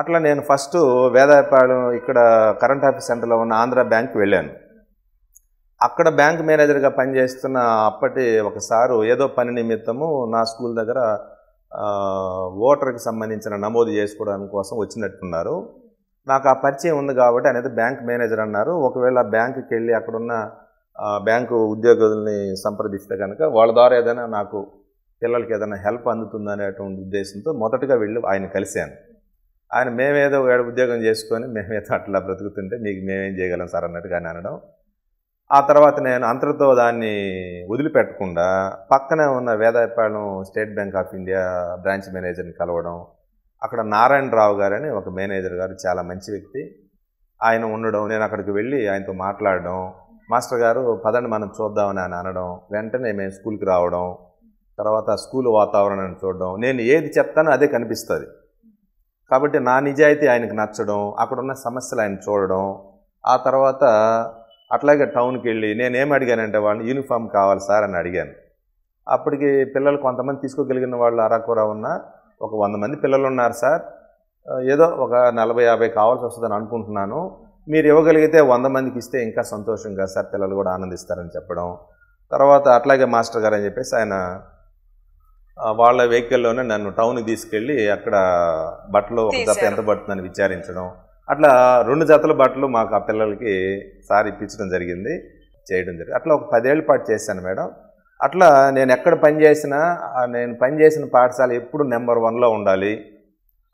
Speaker 2: అట్లా నేను ఫస్ట్ వేదాయపాలెం ఇక్కడ కరెంట్ ఆఫీస్ సెంటర్లో ఉన్న ఆంధ్ర బ్యాంకు వెళ్ళాను అక్కడ బ్యాంక్ మేనేజర్గా పనిచేస్తున్న అప్పటి ఒకసారు ఏదో పని నిమిత్తము నా స్కూల్ దగ్గర ఓటర్కి సంబంధించిన నమోదు చేసుకోవడానికి కోసం వచ్చినట్టున్నారు నాకు ఆ పరిచయం ఉంది కాబట్టి అనేది బ్యాంక్ మేనేజర్ అన్నారు ఒకవేళ బ్యాంకుకి వెళ్ళి అక్కడున్న బ్యాంకు ఉద్యోగుల్ని సంప్రదిస్తే కనుక వాళ్ళ ద్వారా ఏదైనా నాకు పిల్లలకి ఏదైనా హెల్ప్ అందుతుంది అనేటువంటి ఉద్దేశంతో మొదటగా వెళ్ళి ఆయన కలిశాను ఆయన మేమేదో ఉద్యోగం చేసుకొని మేమేదో అట్లా బ్రతుకుతుంటే మీకు మేమేం చేయగలం సార్ అన్నట్టుగా అనడం ఆ తర్వాత నేను అంతటితో దాన్ని వదిలిపెట్టకుండా పక్కనే ఉన్న Vedayapalem state bank of India branch మేనేజర్ని కలవడం అక్కడ నారాయణరావు గారని ఒక మేనేజర్ గారు చాలా మంచి వ్యక్తి ఆయన ఉండడం నేను అక్కడికి వెళ్ళి ఆయనతో మాట్లాడడం మాస్టర్ గారు పదండి మనం చూద్దామని ఆయన అనడం వెంటనే మేము స్కూల్కి రావడం తర్వాత స్కూల్ వాతావరణాన్ని చూడడం నేను ఏది చెప్తానో అదే కనిపిస్తుంది కాబట్టి నా నిజాయితీ ఆయనకు నచ్చడం అక్కడున్న సమస్యలు ఆయన చూడడం ఆ తర్వాత అట్లాగే టౌన్కి వెళ్ళి నేనేం అడిగానంటే వాళ్ళని యూనిఫామ్ కావాలి సార్ అని అడిగాను అప్పటికి పిల్లలు కొంతమంది తీసుకోగలిగిన వాళ్ళు అరాకురా ఉన్న ఒక వంద మంది పిల్లలు ఉన్నారు సార్ ఏదో ఒక నలభై యాభై కావాల్సి వస్తుందని అనుకుంటున్నాను మీరు ఇవ్వగలిగితే వంద మందికి ఇస్తే ఇంకా సంతోషంగా సార్ పిల్లలు కూడా ఆనందిస్తారని చెప్పడం తర్వాత అట్లాగే మాస్టర్ గారు అని చెప్పేసి ఆయన వాళ్ళ వెహికల్లోనే నన్ను టౌన్కి తీసుకెళ్ళి అక్కడ బట్టలు ఒక ఎంత పడుతుందని విచారించడం అట్లా రెండు జతల బట్టలు మాకు ఆ పిల్లలకి సార్ ఇప్పించడం జరిగింది చేయడం జరిగింది అట్లా ఒక పదేళ్ళ పాటు చేశాను మేడం అట్లా నేను ఎక్కడ పని చేసినా నేను పని చేసిన పాఠశాల ఎప్పుడు నెంబర్ వన్లో ఉండాలి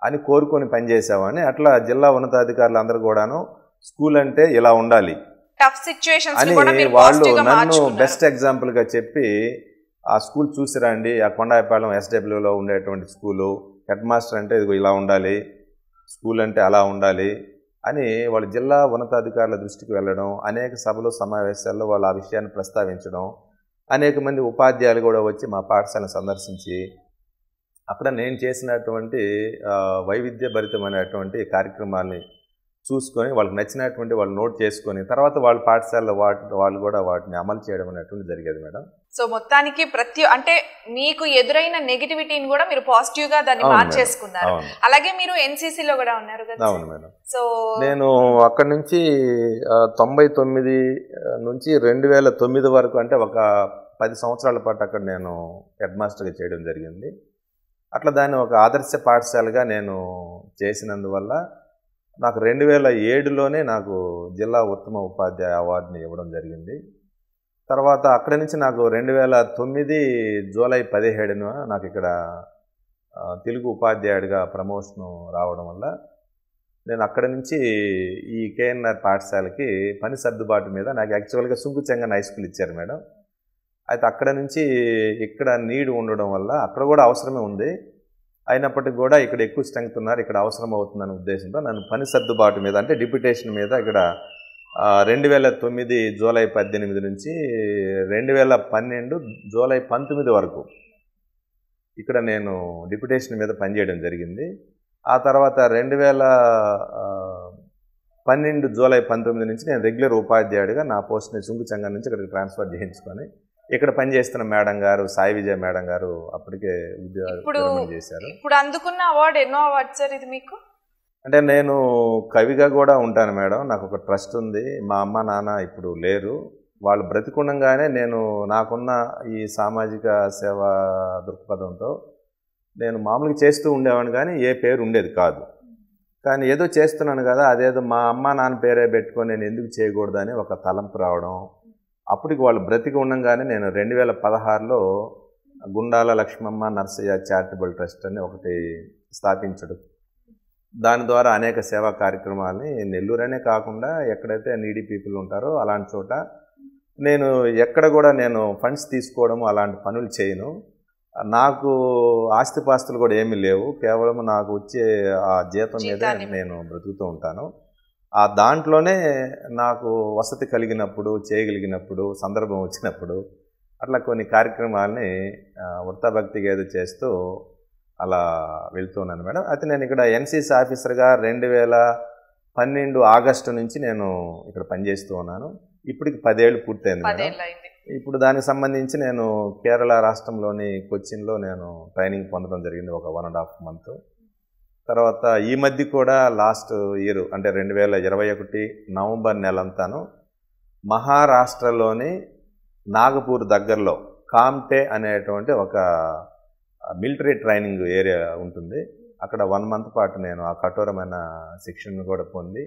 Speaker 2: అని కోరుకొని పనిచేసామని అట్లా జిల్లా ఉన్నతాధికారులు అందరూ కూడాను స్కూల్ అంటే ఇలా ఉండాలి
Speaker 1: అని వాళ్ళు నన్ను బెస్ట్
Speaker 2: ఎగ్జాంపుల్గా చెప్పి ఆ స్కూల్ చూసిరండి ఆ కొండాయపాలెం ఎస్డబ్ల్యూలో ఉండేటువంటి స్కూలు హెడ్ మాస్టర్ అంటే ఇది ఇలా ఉండాలి స్కూల్ అంటే అలా ఉండాలి అని వాళ్ళ జిల్లా ఉన్నతాధికారుల దృష్టికి వెళ్ళడం అనేక సభలు సమావేశాల్లో వాళ్ళు ఆ విషయాన్ని ప్రస్తావించడం అనేక మంది ఉపాధ్యాయులు కూడా వచ్చి మా పాఠశాలను సందర్శించి అక్కడ నేను చేసినటువంటి వైవిధ్యభరితమైనటువంటి కార్యక్రమాన్ని చూసుకొని వాళ్ళకి నచ్చినటువంటి వాళ్ళు నోట్ చేసుకొని తర్వాత వాళ్ళ పాఠశాలలో వాళ్ళు కూడా వాటిని అమలు చేయడం అనేటువంటి జరిగేది మేడం
Speaker 1: సో మొత్తానికి ప్రతి అంటే మీకు ఎదురైన నెగిటివిటీని కూడా మీరు పాజిటివ్ గా దాన్ని మార్చేసుకున్నారు అలాగే మీరు ఎన్సీసీలో కూడా ఉన్నారు కదా అవును మేడం సో నేను
Speaker 2: అక్కడ నుంచి తొంభై తొమ్మిది నుంచి రెండు వేల తొమ్మిది వరకు అంటే ఒక పది సంవత్సరాల పాటు అక్కడ నేను హెడ్ మాస్టర్గా చేయడం జరిగింది అట్లా దాన్ని ఒక ఆదర్శ పాఠశాలగా నేను చేసినందువల్ల నాకు రెండు వేల ఏడులోనే నాకు జిల్లా ఉత్తమ ఉపాధ్యాయ అవార్డుని ఇవ్వడం జరిగింది తర్వాత అక్కడి నుంచి నాకు రెండు వేల తొమ్మిది జూలై పదిహేడున నాకు ఇక్కడ తెలుగు ఉపాధ్యాయుడిగా ప్రమోషను రావడం వల్ల నేను అక్కడి నుంచి ఈ కేఎన్ఆర్ పాఠశాలకి పని సర్దుబాటు మీద నాకు యాక్చువల్గా సుంకుచెంగన్ హై స్కూల్ ఇచ్చారు మేడం అయితే అక్కడ నుంచి ఇక్కడ నీడు ఉండడం వల్ల అక్కడ కూడా అవసరమే ఉంది అయినప్పటికీ కూడా ఇక్కడ ఎక్కువ స్ట్రెంగ్త్ ఉన్నారు ఇక్కడ అవసరం అవుతుందనే ఉద్దేశంతో నన్ను పని సర్దుబాటు మీద అంటే డిప్యుటేషన్ మీద ఇక్కడ రెండు వేల తొమ్మిది జూలై పద్దెనిమిది నుంచి రెండు వేల పన్నెండు జూలై పంతొమ్మిది వరకు ఇక్కడ నేను డిప్యుటేషన్ మీద పనిచేయడం జరిగింది ఆ తర్వాత రెండు వేల పన్నెండు జూలై పంతొమ్మిది నుంచి నేను రెగ్యులర్ ఉపాధ్యాయుడిగా నా పోస్ట్ని సుంకుచంగా నుంచి ఇక్కడికి ట్రాన్స్ఫర్ చేయించుకొని ఇక్కడ పనిచేస్తున్న మేడం గారు సాయి విజయ మేడం గారు అప్పటికే ఉద్యోగం చేశారు
Speaker 1: ఇప్పుడు అందుకున్న అవార్డు ఎన్నో అవార్డు సార్ ఇది మీకు
Speaker 2: అంటే నేను కవిగా కూడా ఉంటాను మేడం నాకు ఒక ట్రస్ట్ ఉంది మా అమ్మ నాన్న ఇప్పుడు లేరు వాళ్ళు బ్రతికుండగానే నేను నాకున్న ఈ సామాజిక సేవ దృక్పథంతో నేను మామూలుగా చేస్తూ ఉండేవాడిని కానీ ఏ పేరు ఉండేది కాదు కానీ ఏదో చేస్తున్నాను కదా అదేదో మా అమ్మ నాన్న పేరే పెట్టుకొని నేను ఎందుకు చేయకూడదని ఒక తలంపు రావడం అప్పటికి వాళ్ళు బ్రతికి ఉండగానే నేను రెండు వేల పదహారులో గుండాల లక్ష్మమ్మ నర్సయ్య చారిటబుల్ ట్రస్ట్ అని ఒకటి స్థాపించడం దాని ద్వారా అనేక సేవా కార్యక్రమాలని నెల్లూరనే కాకుండా ఎక్కడైతే నీడీ పీపుల్ ఉంటారో అలాంటి చోట నేను ఎక్కడ కూడా నేను ఫండ్స్ తీసుకోవడము అలాంటి పనులు చేయను నాకు ఆస్తిపాస్తులు కూడా ఏమీ లేవు కేవలం నాకు వచ్చే ఆ జీతం మీద నేను బ్రతుకుతూ ఉంటాను ఆ దాంట్లోనే నాకు వసతి కలిగినప్పుడు చేయగలిగినప్పుడు సందర్భం వచ్చినప్పుడు అట్లా కొన్ని కార్యక్రమాలని వృత్తాభక్తి గేద చేస్తూ అలా వెళ్తున్నాను మేడం అయితే నేను ఇక్కడ ఎన్సీసీ ఆఫీసర్గా రెండు వేల పన్నెండు ఆగస్టు నుంచి నేను ఇక్కడ పనిచేస్తూ ఉన్నాను ఇప్పటికి పదేళ్ళు పూర్తయింది మేడం ఇప్పుడు దానికి సంబంధించి నేను కేరళ రాష్ట్రంలోని కొచ్చిన్లో నేను ట్రైనింగ్ పొందడం జరిగింది ఒక వన్ అండ్ హాఫ్ మంత్ తర్వాత ఈ మధ్య కూడా లాస్ట్ ఇయర్ అంటే రెండు వేల ఇరవై ఒకటి నవంబర్ నెలంతాను మహారాష్ట్రలోని నాగపూర్ దగ్గరలో కామ్టే అనేటువంటి ఒక మిలిటరీ ట్రైనింగ్ ఏరియా ఉంటుంది అక్కడ వన్ మంత్ పాటు నేను ఆ కఠోరమైన శిక్షణను కూడా పొంది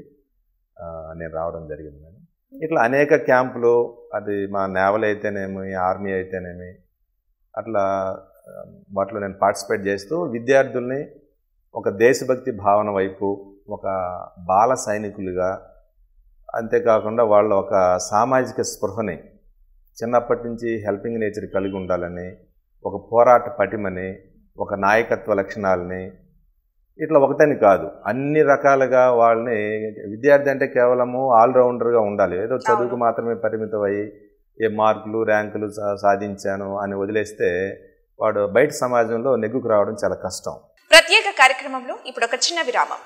Speaker 2: నేను రావడం జరిగింది నేను ఇట్లా అనేక క్యాంపులు అది మా నేవల్ అయితేనేమి ఆర్మీ అయితేనేమి అట్లా వాటిలో నేను పార్టిసిపేట్ చేస్తూ విద్యార్థుల్ని ఒక దేశభక్తి భావన వైపు ఒక బాల సైనికులుగా అంతేకాకుండా వాళ్ళ ఒక సామాజిక స్పృహని చిన్నప్పటి నుంచి హెల్పింగ్ నేచర్ కలిగి ఉండాలని ఒక పోరాట పటిమని ఒక నాయకత్వ లక్షణాలని ఇట్లా ఒకటని కాదు అన్ని రకాలుగా వాళ్ళని విద్యార్థి అంటే కేవలము ఆల్రౌండర్గా ఉండాలి ఏదో చదువుకు మాత్రమే అయ్యి ఏ మార్కులు ర్యాంకులు సాధించాను అని వదిలేస్తే వాడు బయట సమాజంలో నెగ్గుకు రావడం చాలా కష్టం
Speaker 1: ప్రత్యేక కార్యక్రమంలో ఇప్పుడు ఒక చిన్న విరామం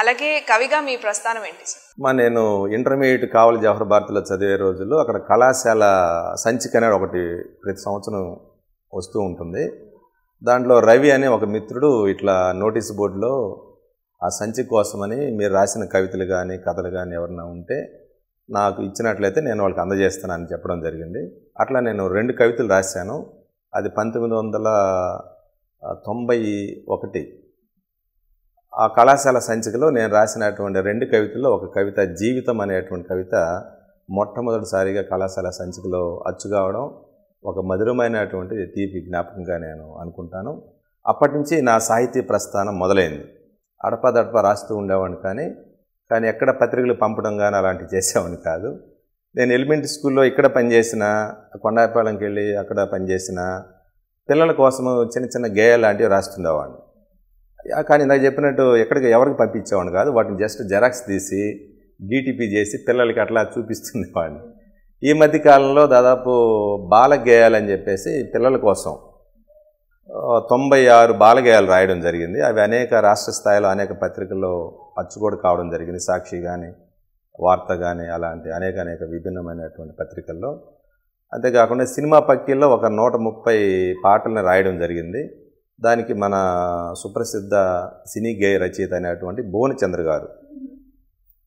Speaker 1: అలాగే కవిగా మీ ప్రస్థానం ఏంటి
Speaker 2: మా నేను ఇంటర్మీడియట్ కావలి జవహర్ భారతిలో చదివే రోజుల్లో అక్కడ కళాశాల సంచిక అనేది ఒకటి ప్రతి సంవత్సరం వస్తూ ఉంటుంది దాంట్లో రవి అనే ఒక మిత్రుడు ఇట్లా నోటీస్ బోర్డులో ఆ సంచి కోసమని మీరు రాసిన కవితలు కానీ కథలు కానీ ఎవరైనా ఉంటే నాకు ఇచ్చినట్లయితే నేను వాళ్ళకి అందజేస్తానని చెప్పడం జరిగింది అట్లా నేను రెండు కవితలు రాశాను అది పంతొమ్మిది వందల తొంభై ఒకటి ఆ కళాశాల సంచికలో నేను రాసినటువంటి రెండు కవితల్లో ఒక కవిత జీవితం అనేటువంటి కవిత మొట్టమొదటిసారిగా కళాశాల సంచికలో అచ్చు కావడం ఒక మధురమైనటువంటి తీపి జ్ఞాపకంగా నేను అనుకుంటాను అప్పటి నుంచి నా సాహిత్య ప్రస్థానం మొదలైంది అడపదడప రాస్తూ ఉండేవాడిని కానీ కానీ ఎక్కడ పత్రికలు పంపడం కానీ అలాంటివి చేసేవాడిని కాదు నేను ఎలిమెంటరీ స్కూల్లో ఇక్కడ పనిచేసిన కొండాపాలెంకి వెళ్ళి అక్కడ పనిచేసిన పిల్లల కోసం చిన్న చిన్న గేయాలు లాంటివి రాస్తుండేవాడిని కానీ నాకు చెప్పినట్టు ఎక్కడికి ఎవరికి పంపించేవాడిని కాదు వాటిని జస్ట్ జెరాక్స్ తీసి డీటీపీ చేసి పిల్లలకి అట్లా చూపిస్తుండేవాడిని ఈ మధ్య కాలంలో దాదాపు బాలగేయాలని చెప్పేసి పిల్లల కోసం తొంభై ఆరు బాలగేయాలు రాయడం జరిగింది అవి అనేక రాష్ట్ర స్థాయిలో అనేక పత్రికల్లో కూడా కావడం జరిగింది సాక్షి కానీ వార్త కానీ అలాంటి అనేక అనేక విభిన్నమైనటువంటి పత్రికల్లో అంతేకాకుండా సినిమా పక్కీల్లో ఒక నూట ముప్పై పాటలను రాయడం జరిగింది దానికి మన సుప్రసిద్ధ సినీ గేయ రచయిత అయినటువంటి భువనచంద్ర గారు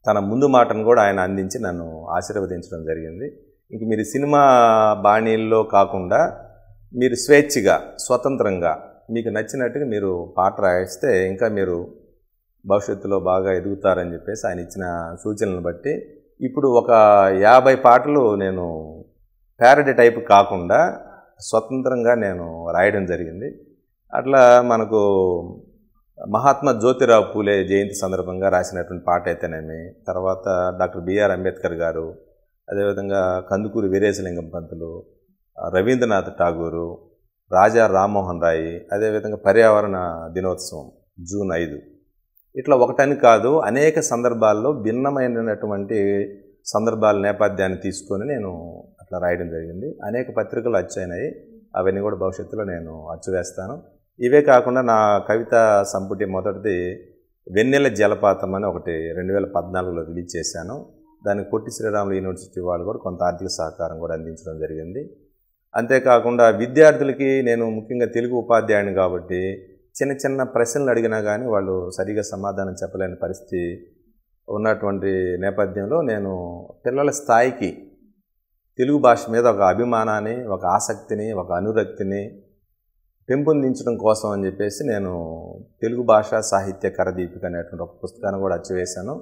Speaker 2: తన ముందు మాటను కూడా ఆయన అందించి నన్ను ఆశీర్వదించడం జరిగింది ఇంక మీరు సినిమా బాణీల్లో కాకుండా మీరు స్వేచ్ఛగా స్వతంత్రంగా మీకు నచ్చినట్టుగా మీరు పాట రాయిస్తే ఇంకా మీరు భవిష్యత్తులో బాగా ఎదుగుతారని చెప్పేసి ఆయన ఇచ్చిన సూచనలను బట్టి ఇప్పుడు ఒక యాభై పాటలు నేను ప్యారడీ టైప్ కాకుండా స్వతంత్రంగా నేను రాయడం జరిగింది అట్లా మనకు మహాత్మా జ్యోతిరావు పూలే జయంతి సందర్భంగా రాసినటువంటి పాట అయితేనేమి తర్వాత డాక్టర్ బిఆర్ అంబేద్కర్ గారు అదేవిధంగా కందుకూరి వీరేశలింగం పంతులు రవీంద్రనాథ్ ఠాగూరు రాజా రామ్మోహన్ రాయ్ అదేవిధంగా పర్యావరణ దినోత్సవం జూన్ ఐదు ఇట్లా ఒకటని కాదు అనేక సందర్భాల్లో భిన్నమైనటువంటి సందర్భాల నేపథ్యాన్ని తీసుకొని నేను అట్లా రాయడం జరిగింది అనేక పత్రికలు అచ్చైనాయి అవన్నీ కూడా భవిష్యత్తులో నేను అచ్చువేస్తాను ఇవే కాకుండా నా కవిత సంపుటి మొదటిది వెన్నెల జలపాతం అని ఒకటి రెండు వేల పద్నాలుగులో రిలీజ్ చేశాను దానికి పొట్టి శ్రీరాములు యూనివర్సిటీ వాళ్ళు కూడా కొంత ఆర్థిక సహకారం కూడా అందించడం జరిగింది అంతేకాకుండా విద్యార్థులకి నేను ముఖ్యంగా తెలుగు ఉపాధ్యాయుని కాబట్టి చిన్న చిన్న ప్రశ్నలు అడిగినా కానీ వాళ్ళు సరిగా సమాధానం చెప్పలేని పరిస్థితి ఉన్నటువంటి నేపథ్యంలో నేను పిల్లల స్థాయికి తెలుగు భాష మీద ఒక అభిమానాన్ని ఒక ఆసక్తిని ఒక అనురక్తిని పెంపొందించడం కోసం అని చెప్పేసి నేను తెలుగు భాష సాహిత్య కరదీపిక అనేటువంటి ఒక పుస్తకాన్ని కూడా అచ్చివేశాను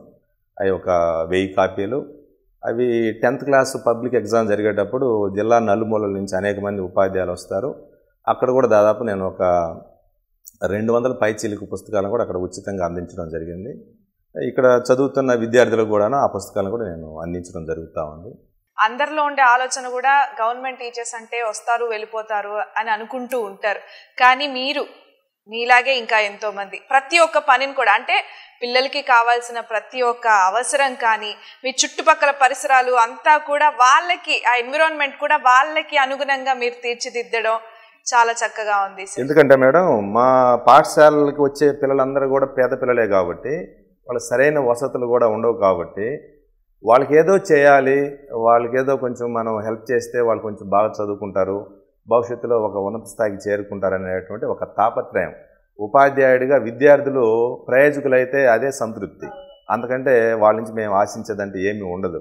Speaker 2: అవి ఒక వెయ్యి కాపీలు అవి టెన్త్ క్లాస్ పబ్లిక్ ఎగ్జామ్ జరిగేటప్పుడు జిల్లా నలుమూలల నుంచి అనేక మంది ఉపాధ్యాయులు వస్తారు అక్కడ కూడా దాదాపు నేను ఒక రెండు వందల పై చిలుకు పుస్తకాలను కూడా అక్కడ ఉచితంగా అందించడం జరిగింది ఇక్కడ చదువుతున్న విద్యార్థులకు కూడా ఆ పుస్తకాలను కూడా నేను అందించడం జరుగుతూ ఉంది
Speaker 1: అందరిలో ఉండే ఆలోచన కూడా గవర్నమెంట్ టీచర్స్ అంటే వస్తారు వెళ్ళిపోతారు అని అనుకుంటూ ఉంటారు కానీ మీరు మీలాగే ఇంకా ఎంతోమంది ప్రతి ఒక్క పనిని కూడా అంటే పిల్లలకి కావాల్సిన ప్రతి ఒక్క అవసరం కానీ మీ చుట్టుపక్కల పరిసరాలు అంతా కూడా వాళ్ళకి ఆ ఎన్విరాన్మెంట్ కూడా వాళ్ళకి అనుగుణంగా మీరు తీర్చిదిద్దడం చాలా చక్కగా ఉంది ఎందుకంటే
Speaker 2: మేడం మా పాఠశాలలకు వచ్చే పిల్లలందరూ కూడా పేద పిల్లలే కాబట్టి వాళ్ళ సరైన వసతులు కూడా ఉండవు కాబట్టి వాళ్ళకి ఏదో చేయాలి వాళ్ళకి ఏదో కొంచెం మనం హెల్ప్ చేస్తే వాళ్ళు కొంచెం బాగా చదువుకుంటారు భవిష్యత్తులో ఒక ఉన్నత స్థాయికి చేరుకుంటారనేటువంటి ఒక తాపత్రయం ఉపాధ్యాయుడిగా విద్యార్థులు ప్రయోజకులైతే అదే సంతృప్తి అందుకంటే వాళ్ళ నుంచి మేము ఆశించదంటే ఏమీ ఉండదు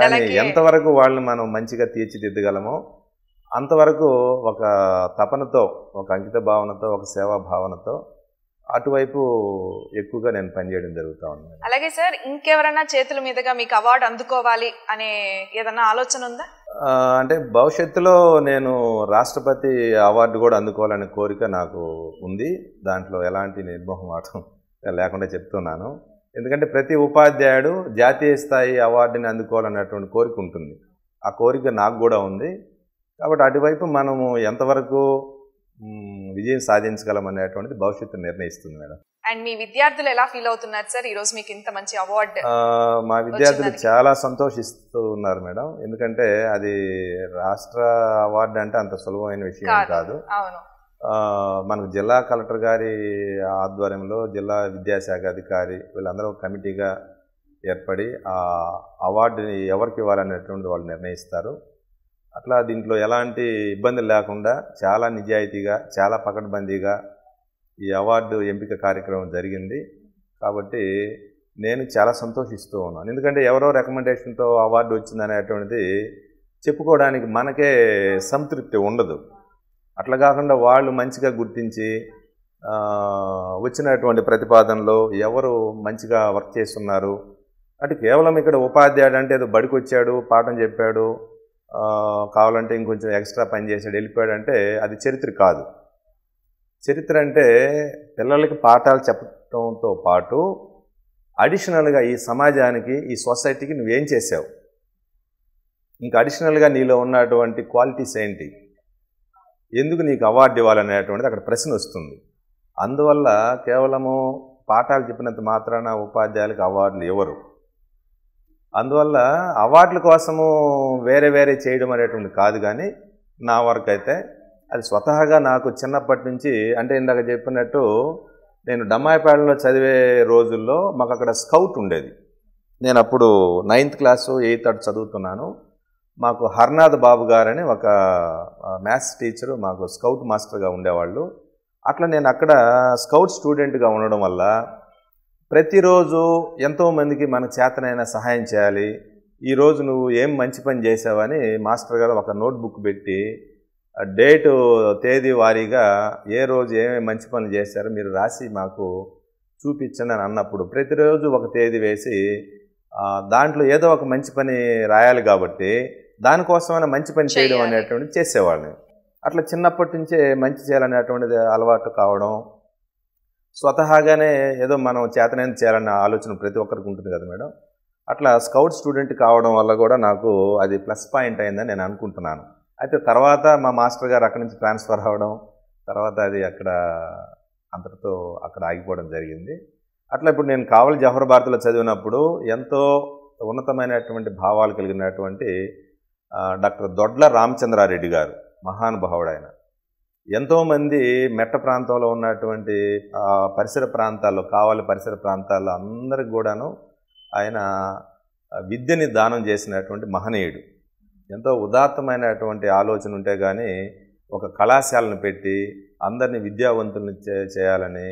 Speaker 2: కానీ ఎంతవరకు వాళ్ళని మనం మంచిగా తీర్చిదిద్దగలమో అంతవరకు ఒక తపనతో ఒక అంకిత భావనతో ఒక సేవా భావనతో అటువైపు ఎక్కువగా నేను పనిచేయడం జరుగుతూ ఉంది
Speaker 1: అలాగే సార్ ఇంకెవరైనా చేతుల మీదుగా మీకు అవార్డు అందుకోవాలి అనే ఏదైనా ఆలోచన ఉందా
Speaker 2: అంటే భవిష్యత్తులో నేను రాష్ట్రపతి అవార్డు కూడా అందుకోవాలనే కోరిక నాకు ఉంది దాంట్లో ఎలాంటి నిర్మోహమాటం లేకుండా చెప్తున్నాను ఎందుకంటే ప్రతి ఉపాధ్యాయుడు జాతీయ స్థాయి అవార్డుని అందుకోవాలన్నటువంటి కోరిక ఉంటుంది ఆ కోరిక నాకు కూడా ఉంది కాబట్టి అటువైపు మనము ఎంతవరకు విజయం సాధించగలం అనేటువంటిది భవిష్యత్తు నిర్ణయిస్తుంది మేడం
Speaker 1: అండ్ మీ విద్యార్థులు ఎలా ఫీల్ అవుతున్నారు సార్ ఈరోజు మీకు ఇంత మంచి అవార్డు
Speaker 2: మా విద్యార్థులు చాలా సంతోషిస్తూ ఉన్నారు మేడం ఎందుకంటే అది రాష్ట్ర అవార్డు అంటే అంత సులభమైన విషయం కాదు మనకు జిల్లా కలెక్టర్ గారి ఆధ్వర్యంలో జిల్లా విద్యాశాఖ అధికారి వీళ్ళందరూ కమిటీగా ఏర్పడి ఆ అవార్డుని ఎవరికి ఇవ్వాలనేటువంటి వాళ్ళు నిర్ణయిస్తారు అట్లా దీంట్లో ఎలాంటి ఇబ్బందులు లేకుండా చాలా నిజాయితీగా చాలా పకడ్బందీగా ఈ అవార్డు ఎంపిక కార్యక్రమం జరిగింది కాబట్టి నేను చాలా సంతోషిస్తూ ఉన్నాను ఎందుకంటే ఎవరో రికమెండేషన్తో అవార్డు వచ్చిందనేటువంటిది చెప్పుకోవడానికి మనకే సంతృప్తి ఉండదు అట్లా కాకుండా వాళ్ళు మంచిగా గుర్తించి వచ్చినటువంటి ప్రతిపాదనలో ఎవరు మంచిగా వర్క్ చేస్తున్నారు అంటే కేవలం ఇక్కడ ఉపాధ్యాయుడు అంటే ఏదో బడికొచ్చాడు పాఠం చెప్పాడు కావాలంటే ఇంకొంచెం ఎక్స్ట్రా పని చేసాడు వెళ్ళిపోయాడంటే అది చరిత్ర కాదు చరిత్ర అంటే పిల్లలకి పాఠాలు చెప్పడంతో పాటు అడిషనల్గా ఈ సమాజానికి ఈ సొసైటీకి నువ్వేం చేసావు ఇంకా అడిషనల్గా నీలో ఉన్నటువంటి క్వాలిటీస్ ఏంటి ఎందుకు నీకు అవార్డు ఇవ్వాలనేటువంటిది అక్కడ ప్రశ్న వస్తుంది అందువల్ల కేవలము పాఠాలు చెప్పినంత మాత్రాన ఉపాధ్యాయులకు అవార్డులు ఇవ్వరు అందువల్ల అవార్డుల కోసము వేరే వేరే చేయడం అనేటువంటి కాదు కానీ నా వరకు అయితే అది స్వతహాగా నాకు చిన్నప్పటి నుంచి అంటే ఇందాక చెప్పినట్టు నేను డమ్మాయిపాలెంలో చదివే రోజుల్లో మాకు అక్కడ స్కౌట్ ఉండేది నేను అప్పుడు నైన్త్ క్లాసు ఎయిత్ అటు చదువుతున్నాను మాకు హర్నాథ్ బాబు గారని ఒక మ్యాథ్స్ టీచరు మాకు స్కౌట్ మాస్టర్గా ఉండేవాళ్ళు అట్లా నేను అక్కడ స్కౌట్ స్టూడెంట్గా ఉండడం వల్ల ప్రతిరోజు ఎంతోమందికి మన చేతనైనా సహాయం చేయాలి ఈరోజు నువ్వు ఏం మంచి పని చేసావని మాస్టర్ గారు ఒక నోట్బుక్ పెట్టి డేటు తేదీ వారీగా ఏ రోజు ఏమేమి మంచి పనులు చేశారో మీరు రాసి మాకు చూపించండి అని అన్నప్పుడు ప్రతిరోజు ఒక తేదీ వేసి దాంట్లో ఏదో ఒక మంచి పని రాయాలి కాబట్టి దానికోసమైనా మంచి పని చేయడం అనేటువంటిది చేసేవాడిని అట్లా చిన్నప్పటి నుంచే మంచి చేయాలనేటువంటిది అలవాటు కావడం స్వతహాగానే ఏదో మనం చేతనైన చేయాలన్న ఆలోచన ప్రతి ఒక్కరికి ఉంటుంది కదా మేడం అట్లా స్కౌట్ స్టూడెంట్ కావడం వల్ల కూడా నాకు అది ప్లస్ పాయింట్ అయిందని నేను అనుకుంటున్నాను అయితే తర్వాత మా మాస్టర్ గారు అక్కడి నుంచి ట్రాన్స్ఫర్ అవ్వడం తర్వాత అది అక్కడ అంతటితో అక్కడ ఆగిపోవడం జరిగింది అట్లా ఇప్పుడు నేను కావలి జవహర్ భారతిలో చదివినప్పుడు ఎంతో ఉన్నతమైనటువంటి భావాలు కలిగినటువంటి డాక్టర్ దొడ్ల రామచంద్రారెడ్డి గారు మహానుభావుడు ఆయన ఎంతోమంది మెట్ట ప్రాంతంలో ఉన్నటువంటి పరిసర ప్రాంతాల్లో కావాలి పరిసర ప్రాంతాల్లో అందరికి కూడాను ఆయన విద్యని దానం చేసినటువంటి మహనీయుడు ఎంతో ఉదాత్తమైనటువంటి ఆలోచన ఉంటే కానీ ఒక కళాశాలను పెట్టి అందరినీ విద్యావంతులను చేయాలని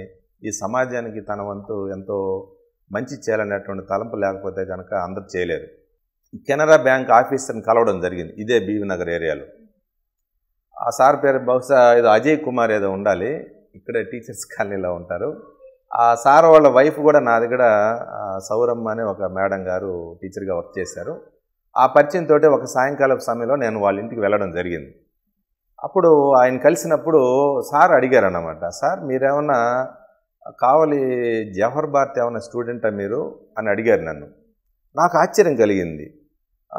Speaker 2: ఈ సమాజానికి తన వంతు ఎంతో మంచి చేయాలనేటువంటి తలంపు లేకపోతే కనుక అందరు చేయలేరు కెనరా బ్యాంక్ ఆఫీసర్ని కలవడం జరిగింది ఇదే బీవీనగర్ నగర్ ఏరియాలో ఆ సార్ పేరు బహుశా ఏదో అజయ్ కుమార్ ఏదో ఉండాలి ఇక్కడ టీచర్స్ కాలనీలో ఉంటారు ఆ సార్ వాళ్ళ వైఫ్ కూడా నా దగ్గర సౌరమ్మ అనే ఒక మేడం గారు టీచర్గా వర్క్ చేశారు ఆ పరిచయం తోటే ఒక సాయంకాలం సమయంలో నేను వాళ్ళ ఇంటికి వెళ్ళడం జరిగింది అప్పుడు ఆయన కలిసినప్పుడు సార్ అడిగారు అన్నమాట సార్ మీరేమన్నా కావలి జవహర్ భారత్ ఏమన్నా స్టూడెంటా మీరు అని అడిగారు నన్ను నాకు ఆశ్చర్యం కలిగింది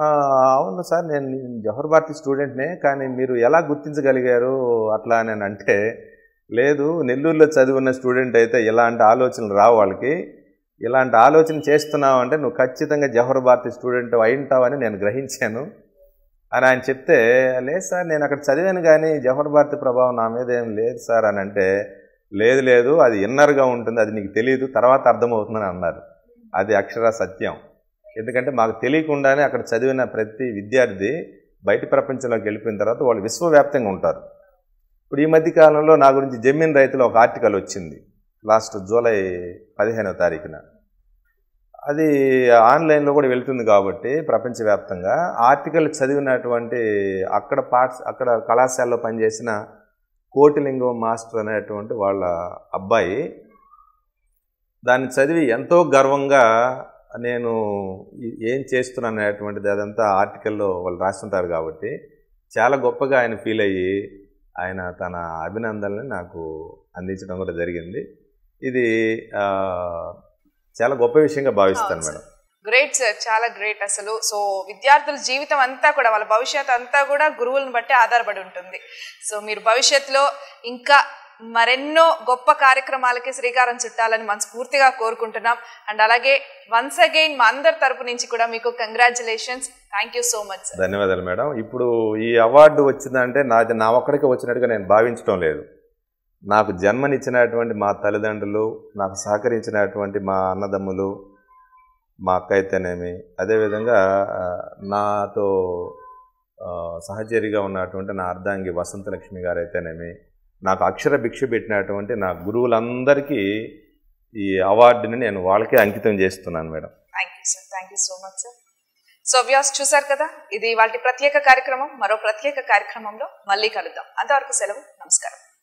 Speaker 2: అవును సార్ నేను జవహర్ భారతి స్టూడెంట్నే కానీ మీరు ఎలా గుర్తించగలిగారు అట్లా అని అంటే లేదు నెల్లూరులో చదివిన స్టూడెంట్ అయితే ఇలాంటి ఆలోచనలు రావు వాళ్ళకి ఇలాంటి ఆలోచన చేస్తున్నావు అంటే నువ్వు ఖచ్చితంగా జవహర్ భారతి స్టూడెంట్ అయింటావని నేను గ్రహించాను అని ఆయన చెప్తే లేదు సార్ నేను అక్కడ చదివాను కానీ జవహర్ భారతి ప్రభావం నా మీద ఏం లేదు సార్ అని అంటే లేదు లేదు అది ఇన్నర్గా ఉంటుంది అది నీకు తెలియదు తర్వాత అర్థమవుతుందని అన్నారు అది అక్షర సత్యం ఎందుకంటే మాకు తెలియకుండానే అక్కడ చదివిన ప్రతి విద్యార్థి బయట ప్రపంచంలోకి వెళ్ళిపోయిన తర్వాత వాళ్ళు విశ్వవ్యాప్తంగా ఉంటారు ఇప్పుడు ఈ మధ్య కాలంలో నా గురించి జమ్మిన్ రైతులు ఒక ఆర్టికల్ వచ్చింది లాస్ట్ జూలై పదిహేనవ తారీఖున అది ఆన్లైన్లో కూడా వెళ్తుంది కాబట్టి ప్రపంచవ్యాప్తంగా ఆర్టికల్ చదివినటువంటి అక్కడ పాఠ అక్కడ కళాశాలలో పనిచేసిన కోటిలింగం మాస్టర్ అనేటువంటి వాళ్ళ అబ్బాయి దాన్ని చదివి ఎంతో గర్వంగా నేను ఏం చేస్తున్నాను అనేటువంటిది అదంతా ఆర్టికల్లో వాళ్ళు రాస్తుంటారు కాబట్టి చాలా గొప్పగా ఆయన ఫీల్ అయ్యి ఆయన తన అభినందనల్ని నాకు అందించడం కూడా జరిగింది ఇది చాలా గొప్ప విషయంగా భావిస్తాను మేడం
Speaker 1: గ్రేట్ సార్ చాలా గ్రేట్ అసలు సో విద్యార్థుల జీవితం అంతా కూడా వాళ్ళ భవిష్యత్ అంతా కూడా గురువులను బట్టి ఆధారపడి ఉంటుంది సో మీరు భవిష్యత్తులో ఇంకా మరెన్నో గొప్ప కార్యక్రమాలకి శ్రీకారం చుట్టాలని మనస్ఫూర్తిగా కోరుకుంటున్నాం అండ్ అలాగే వన్స్ అగైన్ మా అందరి తరపు నుంచి కూడా మీకు congratulations thank you so much
Speaker 2: ధన్యవాదాలు మేడం ఇప్పుడు ఈ అవార్డు వచ్చిందంటే నాది నా ఒక్కడికి వచ్చినట్టుగా నేను భావించడం లేదు నాకు జన్మనిచ్చినటువంటి మా తల్లిదండ్రులు నాకు సహకరించినటువంటి మా అన్నదమ్ములు మా అక్క అయితేనేమి అదేవిధంగా నాతో సహచరిగా ఉన్నటువంటి నా అర్ధాంగి వసంతలక్ష్మి గారు అయితేనేమి నాకు అక్షర భిక్ష పెట్టినటువంటి నా గురువులందరికీ ఈ అవార్డుని నేను వాళ్ళకే అంకితం చేస్తున్నాను madam
Speaker 1: thank you sir thank you so much sir so Vyas చూశారు కదా ఇది వాటి ప్రత్యేక కార్యక్రమం మరో ప్రత్యేక కార్యక్రమంలో మళ్ళీ కలుద్దాం అంతవరకు సెలవు నమస్కారం